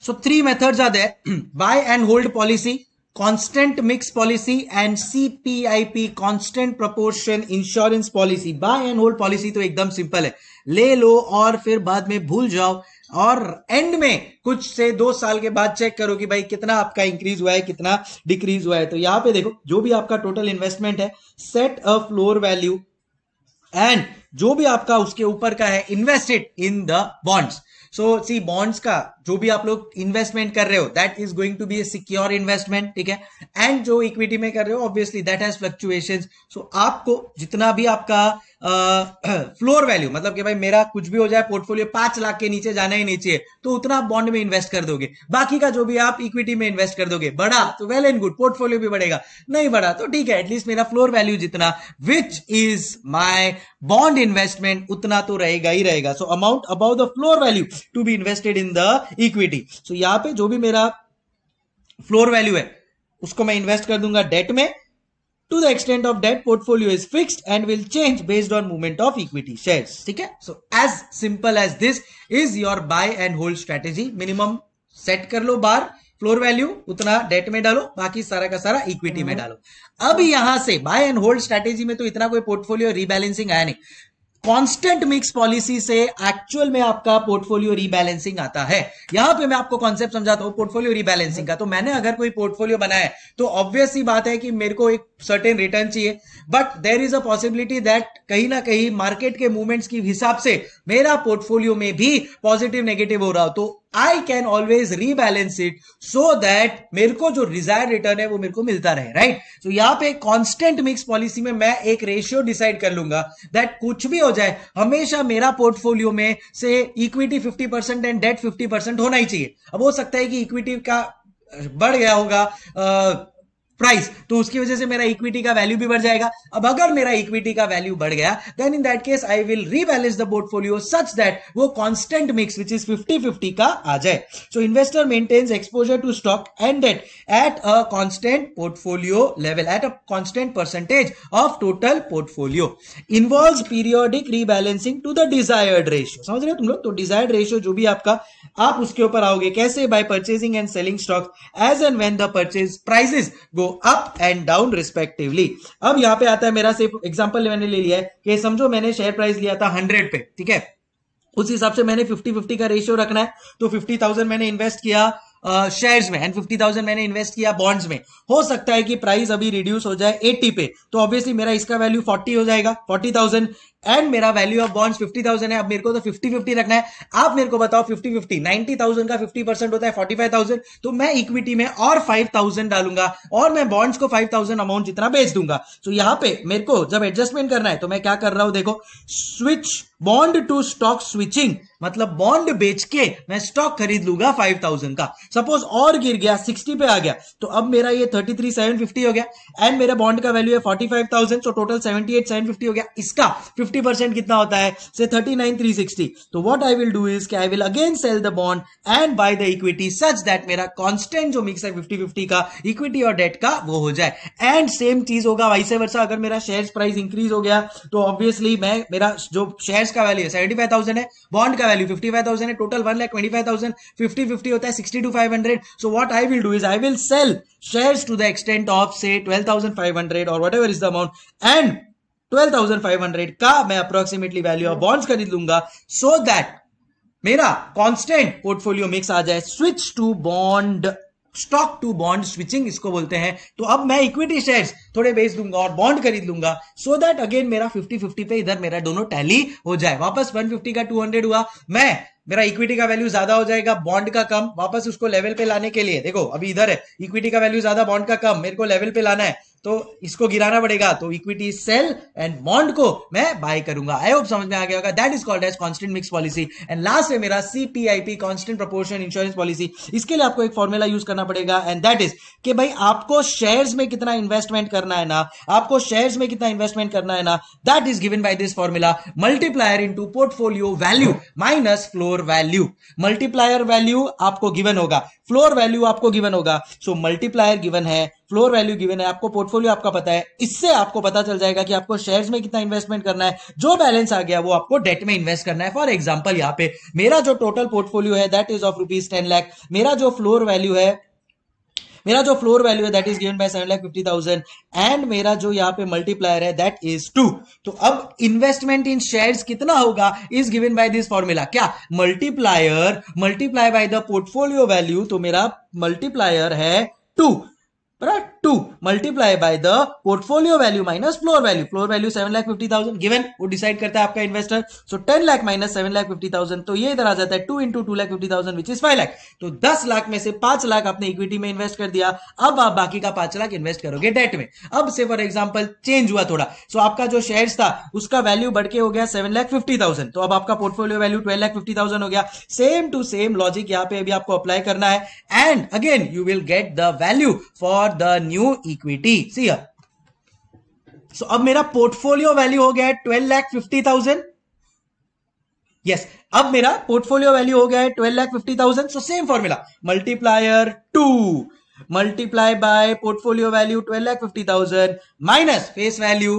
[SPEAKER 1] so three methods are there buy and hold policy constant mix policy and CPIP constant proportion insurance policy buy and hold policy तो एकदम simple है ले लो और फिर बाद में भूल जाओ और एंड में कुछ से दो साल के बाद चेक करो कि भाई कितना आपका इंक्रीज हुआ है कितना डिक्रीज हुआ है तो यहां पे देखो जो भी आपका टोटल इन्वेस्टमेंट है set a floor value and जो भी आपका उसके ऊपर का है invested in the bonds so see bonds का जो भी आप लोग इन्वेस्टमेंट कर रहे हो that is going to be a secure investment ठीक है एंड जो इक्विटी में कर रहे हो obviously that has fluctuation so आपको जितना भी आपका फ्लोर uh, वैल्यू मतलब कि भाई मेरा कुछ भी हो जाए पोर्टफोलियो पांच लाख के नीचे जाना ही नहीं चाहिए तो उतना आप बॉन्ड में इन्वेस्ट कर दोगे बाकी का जो भी आप इक्विटी में इन्वेस्ट कर दोगे बढ़ा तो वेल एंड गुड पोर्टफोलियो भी बढ़ेगा नहीं बढ़ा तो ठीक है एटलीस्ट मेरा फ्लोर वैल्यू जितना which is my bond investment उतना तो रहेगा ही रहेगा so amount about the floor value to be invested in the equity so यहां पे जो भी मेरा फ्लोर वैल्यू है उसको मैं इन्वेस्ट कर दूंगा डेट में to the extent of debt portfolio is fixed and will change based on movement of equity share ठीक है so as simple as this is your buy and hold strategy minimum set कर लो बार floor value उतना debt में डालो बाकी सारा का सारा इक्विटी में हम्म। डालो अब यहां से बाय एंड होल्ड स्ट्रेटेजी में तो इतना कोई पोर्टफोलियो रीबैलेंसिंग आया नहीं कांस्टेंट मिक्स पॉलिसी से एक्चुअल में आपका पोर्टफोलियो रीबैलेंसिंग आता है यहां पे मैं आपको कॉन्सेप्ट समझाता हूं पोर्टफोलियो रीबैलेंसिंग का तो मैंने अगर कोई पोर्टफोलियो बनाया तो ऑब्वियस ही बात है कि मेरे को एक सर्टेन रिटर्न चाहिए but there is a possibility that कहीं ना कहीं मार्केट के मूवमेंट्स के हिसाब से मेरा पोर्टफोलियो में भी पॉजिटिव नेगेटिव हो रहा हो तो I can always rebalance it so that मेरे को जो रिजायर रिटर्न है वो मेरे को मिलता रहे राइट right? सो so, यहां पे कॉन्स्टेंट मिक्स पॉलिसी में मैं एक रेशियो डिसाइड कर लूंगा दैट कुछ भी हो जाए हमेशा मेरा पोर्टफोलियो में से equity 50 percent and debt 50 percent होना ही चाहिए अब हो सकता है कि इक्विटी का बढ़ गया होगा आ, प्राइस तो उसकी वजह से मेरा इक्विटी का वैल्यू भी बढ़ जाएगा अब अगर मेरा इक्विटी का वैल्यू बढ़ गया then in that case I will rebalance the portfolio such that वो कांस्टेंट मिक्स विच इज 50 50 का आ जाए so investor maintains exposure to stock and debt at a constant portfolio level at a constant percentage of total portfolio involve periodic rebalancing to the desired ratio समझ रहे हो तुम लोग तो desired ratio जो भी आपका आप उसके ऊपर आओगे कैसे by purchasing and selling stock as and when the purchase prices go up and down respectively अब यहां पे आता है मेरा सिर्फ एग्जांपल मैंने ले लिया है कि समझो मैंने शेयर प्राइस लिया था हंड्रेड पे ठीक है उस हिसाब से मैंने फिफ्टी फिफ्टी का रेशियो रखना है तो फिफ्टी थाउजेंड मैंने इन्वेस्ट किया शेयर्स uh, में एंड फिफ्टी थाउजेंड मैंने इन्वेस्ट किया बॉन्ड्स में हो सकता है कि प्राइस अभी रिड्यूस हो जाए एट्टी पे तो ऑब्वियसली मेरा इसका वैल्यू फोर्टी हो जाएगा फोर्टी थाउजेंड एंड मेरा value of bonds fifty thousand है अब मेरे को तो फिफ्टी फिफ्टी रखना है आप मेरे को बताओ फिफ्टी फिफ्टी नाइनटी थाउजेंड का फिफ्टी परसेंट होता है फोर्टी फाइव थाउजेंड तो मैं इक्विटी में और फाइव थाउजेंड डालूंगा और मैं बॉन्ड्स को फाइव थाउजेंड अमाउंट जितना बेच दूंगा तो यहां पे मेरे को जब एडजस्टमेंट करना है तो मैं क्या कर रहा हूं देखो switch bond to stock switching मतलब बॉन्ड बेच के मैं स्टॉक खरीद लूंगा फाइव थाउजेंड का सपोज और गिर गया सिक्सटी पे आ गया तो अब मेरा ये थर्टी थ्री सेवन फिफ्टी हो गया एंड मेरा बॉन्ड का वैल्यू है forty five thousand so total seventy eight seven fifty हो गया इसका फिफ्टी परसेंट कितना होता है say thirty nine three sixty तो what I will do is के I will again sell the bond and buy the equity such that मेरा constant जो मिक्स है फिफ्टी फिफ्टी का इक्विटी और डेट का वो हो जाए एंड सेम चीज होगा वाइस वर्षा अगर मेरा शेयर प्राइस इंक्रीज हो गया तो ऑब्वियसली मैं मेरा जो शेयर का वैल्यू है सेवेंटी फाइव थाउजेंड है बॉन्ड का वैल्यू फिफ्टी फाइव थाउजेंड है total one lakh twenty five thousand fifty fifty होता है sixty two five hundred so what I will do is I will sell share to the extent of say twelve thousand five hundred और whatever is the amount and 12,500 का मैं approximately value of bonds खरीद लूंगा so so that मेरा constant portfolio mix आ जाए switch to bond stock to bond switching इसको बोलते हैं तो अब मैं इक्विटी शेयर्स थोड़े बेच दूंगा और बॉन्ड खरीद लूंगा सो दैट अगेन मेरा 50 50 पे इधर मेरा दोनों टैली हो जाए वापस 150 का 200 हुआ मैं मेरा इक्विटी का वैल्यू ज्यादा हो जाएगा बॉन्ड का कम वापस उसको लेवल पे लाने के लिए देखो अभी इधर है इक्विटी का वैल्यू ज्यादा बॉन्ड का कम मेरे को लेवल पे लाना है तो इसको गिराना पड़ेगा तो इक्विटी सेल एंड बॉन्ड को मैं बाय करूंगा आई होप समझ में आ गया होगा that is called as constant mix policy and last है मेरा CPIP constant proportion insurance policy इसके लिए आपको एक फॉर्मूला यूज करना पड़ेगा एंड दैट इज कि भाई आपको शेयर्स में कितना इन्वेस्टमेंट करना है ना आपको शेयर्स में कितना इन्वेस्टमेंट करना है ना that is given by this formula multiplier in portfolio value minus floor value multiplier value आपको गिवन होगा फ्लोर वैल्यू आपको गिवन होगा सो मल्टीप्लायर गिवन है फ्लोर वैल्यू गिवन है आपको पोर्टफोलियो आपका पता है इससे आपको पता चल जाएगा कि आपको शेयर्स में कितना इन्वेस्टमेंट करना है जो बैलेंस आ गया वो आपको डेट में इन्वेस्ट करना है फॉर एग्जाम्पल यहाँ पे मेरा जो टोटल पोर्टफोलियो है that is of rupees ten lakh मेरा जो फ्लोर वैल्यू है मेरा जो फ्लोर वैल्यू है that is given by seven lakh fifty thousand and मेरा जो यहाँ पे मल्टीप्लायर है दैट इज टू तो अब इन्वेस्टमेंट इन शेयर्स कितना होगा is given by this formula क्या multiplier multiply by the portfolio value तो मेरा मल्टीप्लायर है two But I two multiply by the portfolio value minus floor value floor value seven lakh fifty thousand given वो decide करता है आपका investor so ten lakh minus seven lakh fifty thousand तो ये इधर आ जाता है two into two lakh fifty thousand which is five lakh तो दस लाख में से पांच लाख आपने इक्विटी में इन्वेस्ट कर दिया अब आप बाकी का पांच लाख इन्वेस्ट करोगे डेट में अब से फॉर एग्जाम्पल चेंज हुआ थोड़ा सो so आपका जो शेयर था उसका वैल्यू बढ़ के हो गया सेवन लाख फिफ्टी थाउजेंड तो अब आपका portfolio value twelve lakh fifty thousand हो गया सेम टू सेम लॉजिक यहाँ पे अभी आपको अप्लाई करना है and again you will get the value for the new new equity see so अब मेरा पोर्टफोलियो वैल्यू हो गया है twelve lakh fifty thousand yes अब मेरा पोर्टफोलियो वैल्यू हो गया है twelve lakh fifty thousand so same formula multiplier two multiply by portfolio value twelve lakh fifty thousand minus face value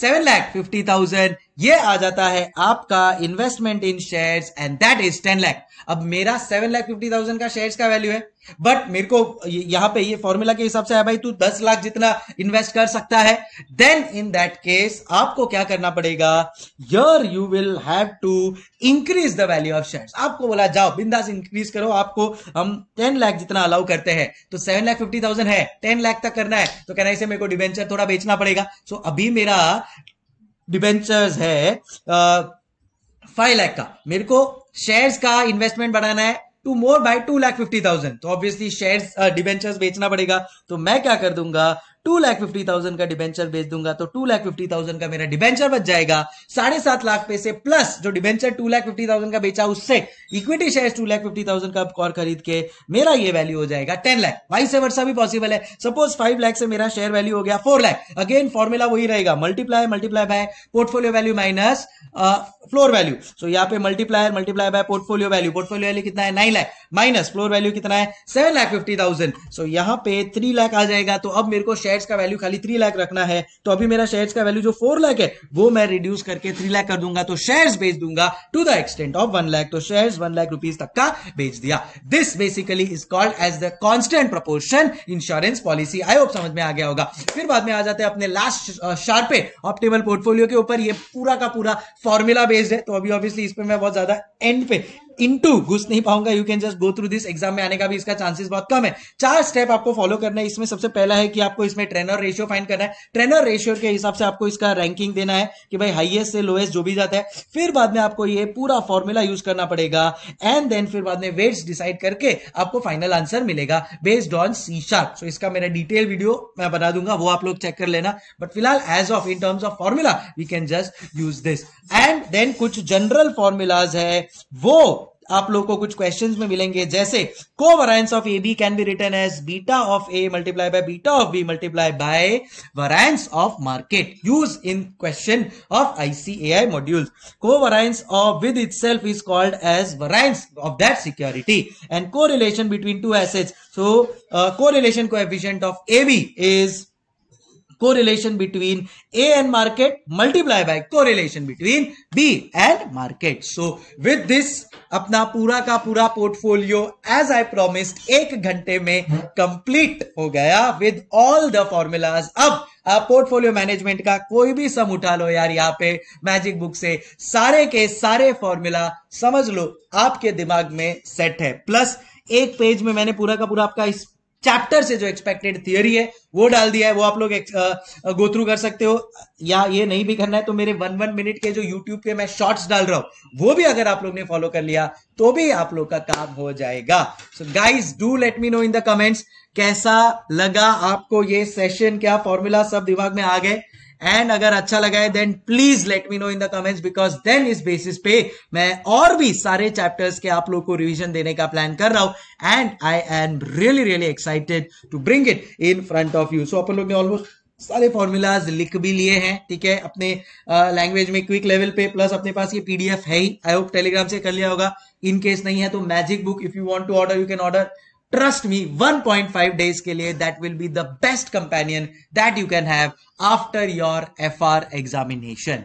[SPEAKER 1] seven lakh fifty thousand ये आ जाता है आपका investment in shares and that is ten lakh अब मेरा सेवन लाख फिफ्टी थाउजेंड का shares का value है बट मेरे को यहां पे ये फॉर्मूला के हिसाब से है भाई तू दस लाख जितना इन्वेस्ट कर सकता है देन इन दैट केस आपको क्या करना पड़ेगा यर you will have to increase the value of shares आपको बोला जाओ बिंदास इंक्रीज करो आपको हम टेन लाख जितना अलाउ करते हैं तो सेवन लाख फिफ्टी थाउजेंड है टेन लाख तक करना है तो कहना इसे मेरे को डिवेंचर थोड़ा बेचना पड़ेगा सो so, अभी मेरा डिबेंचर्स है फाइव लाख का मेरे को शेयर्स का इन्वेस्टमेंट बढ़ाना है to more by two lakh fifty thousand तो ऑब्वियसली शेयर्स डिबेंचर्स बेचना पड़ेगा तो मैं क्या कर दूंगा टू लाख फिफ्टी थाउजेंड का डिबेंचर बेच दूंगा तो टू लाख फिफ्टी थाउजेंड का मेरा डिबेंचर बच जाएगा साढ़े सात लाख पे से प्लस जो debenture two lakh fifty thousand का बेचा उससे equity share two lakh fifty thousand का और खरीद के मेरा ये वैल्यू हो जाएगा टेन लाख वाइस वर्षा भी पॉसिबल है सपोज फाइव लाख से मेरा शेयर वैल्यू हो गया फोर लाख अगेन फॉर्मूला वही रहेगा multiply multiply by portfolio value minus floor value so यहाँ पे multiplier multiply by portfolio value portfolio value कितना है nine lakh minus floor value कितना है seven lakh fifty thousand so यहाँ पे थ्री लाख आ जाएगा तो अब मेरे को शेयर शेयर्स का वैल्यू खाली थ्री लाख रखना है तो अभी मेरा शेयर्स का वैल्यू जो फोर लाख है वो मैं रिड्यूस करके थ्री लाख कर दूंगा तो शेयर्स बेच दूंगा to the extent of one lakh तो शेयर्स वन लाख रुपीज तक का बेच दिया this basically is called as the constant proportion insurance policy I hope समझ में आ गया होगा फिर बाद में आ जाते हैं अपने लास्ट शार्पे ऑप्टेबल पोर्टफोलियो के ऊपर ये पूरा का पूरा फॉर्मूला बेस्ड है तो अभी ऑब्वियसली इस पर मैं बहुत ज्यादा एंड पे इनटू घुस नहीं पाऊंगा you can just go through this exam में आने का भी इसका चांसेस बहुत कम है चार स्टेप आपको फॉलो करना है इसमें सबसे पहला है कि आपको इसमें ट्रेनर रेशियो फाइंड करना है ट्रेनर रेशियो के हिसाब से आपको इसका रैंकिंग देना है कि भाई हाइएस्ट से लोएस्ट जो भी जाता है फिर बाद में आपको ये पूरा फॉर्मूला यूज करना पड़ेगा एंड देन फिर बाद में वेट्स डिसाइड करके आपको फाइनल आंसर मिलेगा based on see Sharpe so इसका मेरा डिटेल वीडियो मैं बना दूंगा वो आप लोग चेक कर लेना बट फिलहाल as of in terms of formula we can just use this and then कुछ जनरल फॉर्मूलाज है वो आप लोग को कुछ क्वेश्चंस में मिलेंगे जैसे को covariance of A B can be return as beta of A multiply by beta of B multiply by variance of market use in question of ICAI को covariance of with itself is called as variance of that security and correlation between two assets so को uh, correlation of A B is correlation between A and market multiplied by correlation between B and market. So with this अपना पूरा का पूरा portfolio as I promised एक घंटे में complete हो गया विद ऑल द फॉर्मूलाज अब पोर्टफोलियो मैनेजमेंट का कोई भी सम उठा लो यार यहाँ पे मैजिक बुक से सारे के सारे फॉर्मूला समझ लो आपके दिमाग में सेट है प्लस एक पेज में मैंने पूरा का पूरा आपका इस चैप्टर से जो एक्सपेक्टेड थियोरी है वो डाल दिया है वो आप लोग गो uh, थ्रू uh, कर सकते हो या ये नहीं भी करना है तो मेरे वन वन मिनट के जो यूट्यूब पे मैं शॉर्ट्स डाल रहा हूं वो भी अगर आप लोग ने फॉलो कर लिया तो भी आप लोग का काम हो जाएगा so guys do let me know in the comments कैसा लगा आपको ये सेशन क्या फॉर्मूला सब दिमाग में आ गए एंड अगर अच्छा लगा है then please let me know in the comments because then इस बेसिस पे मैं और भी सारे चैप्टर्स के आप लोग को रिविजन देने का प्लान कर रहा हूं and I am really really excited to bring it in front of you so अपन लोग ने ऑलमोस्ट सारे फॉर्मूलाज लिख भी लिए हैं ठीक है अपने लैंग्वेज में क्विक लेवल पे प्लस अपने पास ये पीडीएफ है ही आई होप टेलीग्राम से कर लिया होगा इन केस नहीं है तो magic book if you want to order you can order trust me 1.5 days के लिए that will be the best companion that you can have after your F R examination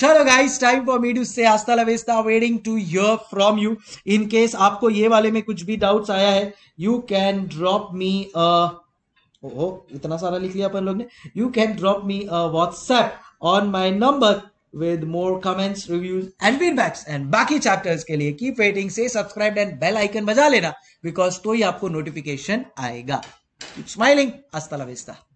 [SPEAKER 1] चलो guys time for me to say आस्ता लवेस्ता waiting to hear from you in case आपको ये वाले में कुछ भी डाउट्स आया है यू कैन ड्रॉप मी ओहो इतना सारा लिख लिया अपन लोग ने you can drop me WhatsApp on my number with more comments, reviews and feedbacks. And बाकी chapters के लिए keep waiting से subscribe and bell icon बजा लेना because तो ही आपको notification आएगा. Keep smiling. Hasta la vista.